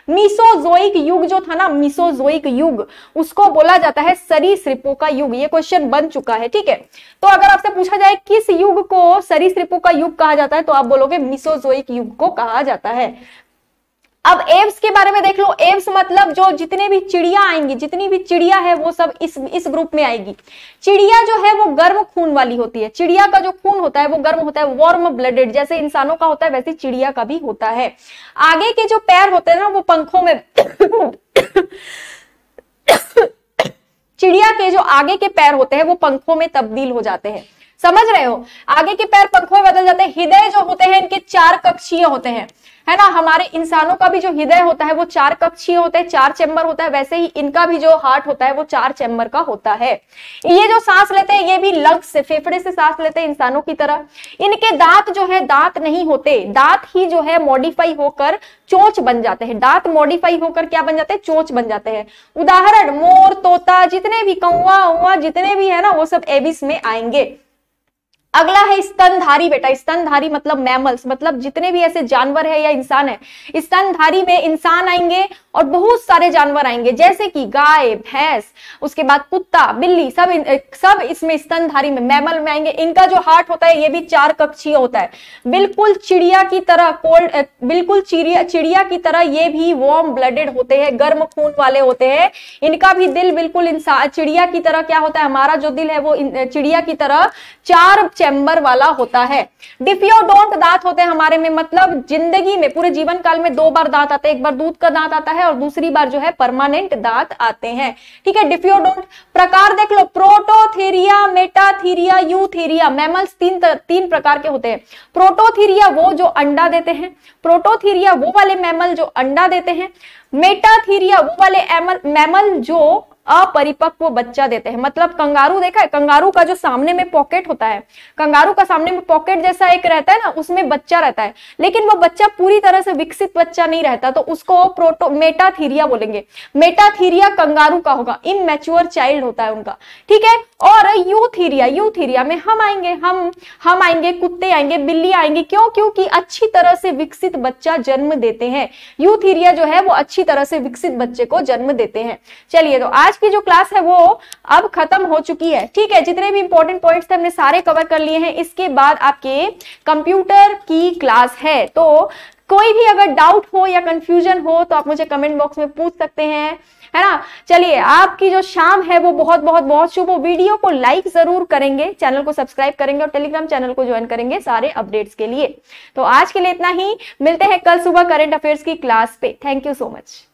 मिसोजोइक युग जो था ना मिसोजोइक युग उसको बोला जाता है सरीसृपों का युग ये क्वेश्चन बन चुका है ठीक है तो अगर आपसे पूछा जाए किस युग को सरीसृपों का युग कहा जाता है तो आप बोलोगे मिसोजोइक युग को कहा जाता है अब एब्स के बारे में देख लो एब्स मतलब जो जितने भी चिड़िया आएंगी जितनी भी चिड़िया है वो सब इस इस ग्रुप में आएगी चिड़िया जो है वो गर्म खून वाली होती है चिड़िया का जो खून होता है वो गर्म होता है वार्म ब्लडेड जैसे इंसानों का होता है वैसे चिड़िया का भी होता है आगे के जो पैर होते हैं ना वो पंखों में चिड़िया के जो आगे के पैर होते हैं वो पंखों में तब्दील हो जाते हैं समझ रहे हो आगे के पैर पंखों में बदल जाते हैं हृदय जो होते हैं इनके चार कक्षीय होते हैं है ना हमारे इंसानों का भी जो हृदय होता है वो चार कक्षीय होता है चार चैम्बर होता है वैसे ही इनका भी जो हार्ट होता है वो चार चैम्बर का होता है ये जो सांस लेते हैं ये भी लंग्स से फेफड़े से सांस लेते हैं इंसानों की तरह इनके दांत जो है दांत नहीं होते दांत ही जो है मॉडिफाई होकर चोच बन जाते हैं दांत मॉडिफाई होकर क्या बन जाते हैं चोच बन जाते हैं उदाहरण मोर तोता जितने भी कौआ उ जितने भी है ना वो सब एबिस में आएंगे अगला है स्तनधारी बेटा स्तनधारी मतलब मैमल्स मतलब जितने भी ऐसे जानवर है या इंसान है स्तनधारी में इंसान आएंगे और बहुत सारे जानवर आएंगे जैसे कि गाय भैंस उसके बाद कुत्ता बिल्ली सब इन, सब इसमें स्तनधारी में मैमल में आएंगे इनका जो हार्ट होता है ये भी चार कक्षीय होता है बिल्कुल चिड़िया की तरह कोल्ड बिल्कुल चिड़िया चिड़िया की तरह ये भी वार्म ब्लडेड होते हैं गर्म खून वाले होते हैं इनका भी दिल बिल्कुल इंसान चिड़िया की तरह क्या होता है हमारा जो दिल है वो चिड़िया की तरह चार चैम्बर वाला होता है डिफियोडोंट दांत होते हैं हमारे में मतलब जिंदगी में पूरे जीवन काल में दो बार दांत आते हैं एक बार दूध का दांत आता है और दूसरी बार जो है परमानेंट दांत आते हैं ठीक है डिफियोडोंट प्रकार देख लो प्रोटोथीरिया मेटाथीरिया यूथीरिया मैमल्स तीन तीन प्रकार के होते हैं प्रोटोथीरिया वो जो अंडा देते हैं प्रोटोथीरिया वो वाले मैमल जो अंडा देते हैं मेटाथीरिया वो वाले मैमल जो अपरिपक्व बच्चा देते हैं मतलब कंगारू देखा है कंगारू का जो सामने में पॉकेट होता है कंगारू का सामने में पॉकेट जैसा एक रहता है ना उसमें बच्चा रहता है लेकिन वो बच्चा पूरी तरह से विकसित बच्चा नहीं रहता तो उसको प्रोटो मेटाथीरिया बोलेंगे मेटाथीरिया कंगारू का होगा इमेच्योर चाइल्ड होता है उनका ठीक है और यू थीरिया यू थीरिया में हम आएंगे हम हम आएंगे कुत्ते आएंगे बिल्ली आएंगे क्यों क्योंकि अच्छी तरह से विकसित बच्चा जन्म देते हैं यू थीरिया जो है वो अच्छी तरह से विकसित बच्चे को जन्म देते हैं चलिए तो आज आज की जो क्लास है वो अब खत्म हो चुकी है ठीक है जितने भी इंपॉर्टेंट पॉइंट्स थे हमने सारे कवर कर लिए हैं इसके बाद आपके कंप्यूटर की क्लास है तो कोई भी अगर डाउट हो या कंफ्यूजन हो तो आप मुझे कमेंट बॉक्स में पूछ सकते हैं है ना चलिए आपकी जो शाम है वो बहुत बहुत बहुत शुभ हो वीडियो को लाइक जरूर करेंगे चैनल को सब्सक्राइब करेंगे और टेलीग्राम चैनल को ज्वाइन करेंगे सारे अपडेट्स के लिए तो आज के लिए इतना ही मिलते हैं कल सुबह करंट अफेयर्स की क्लास पे थैंक यू सो मच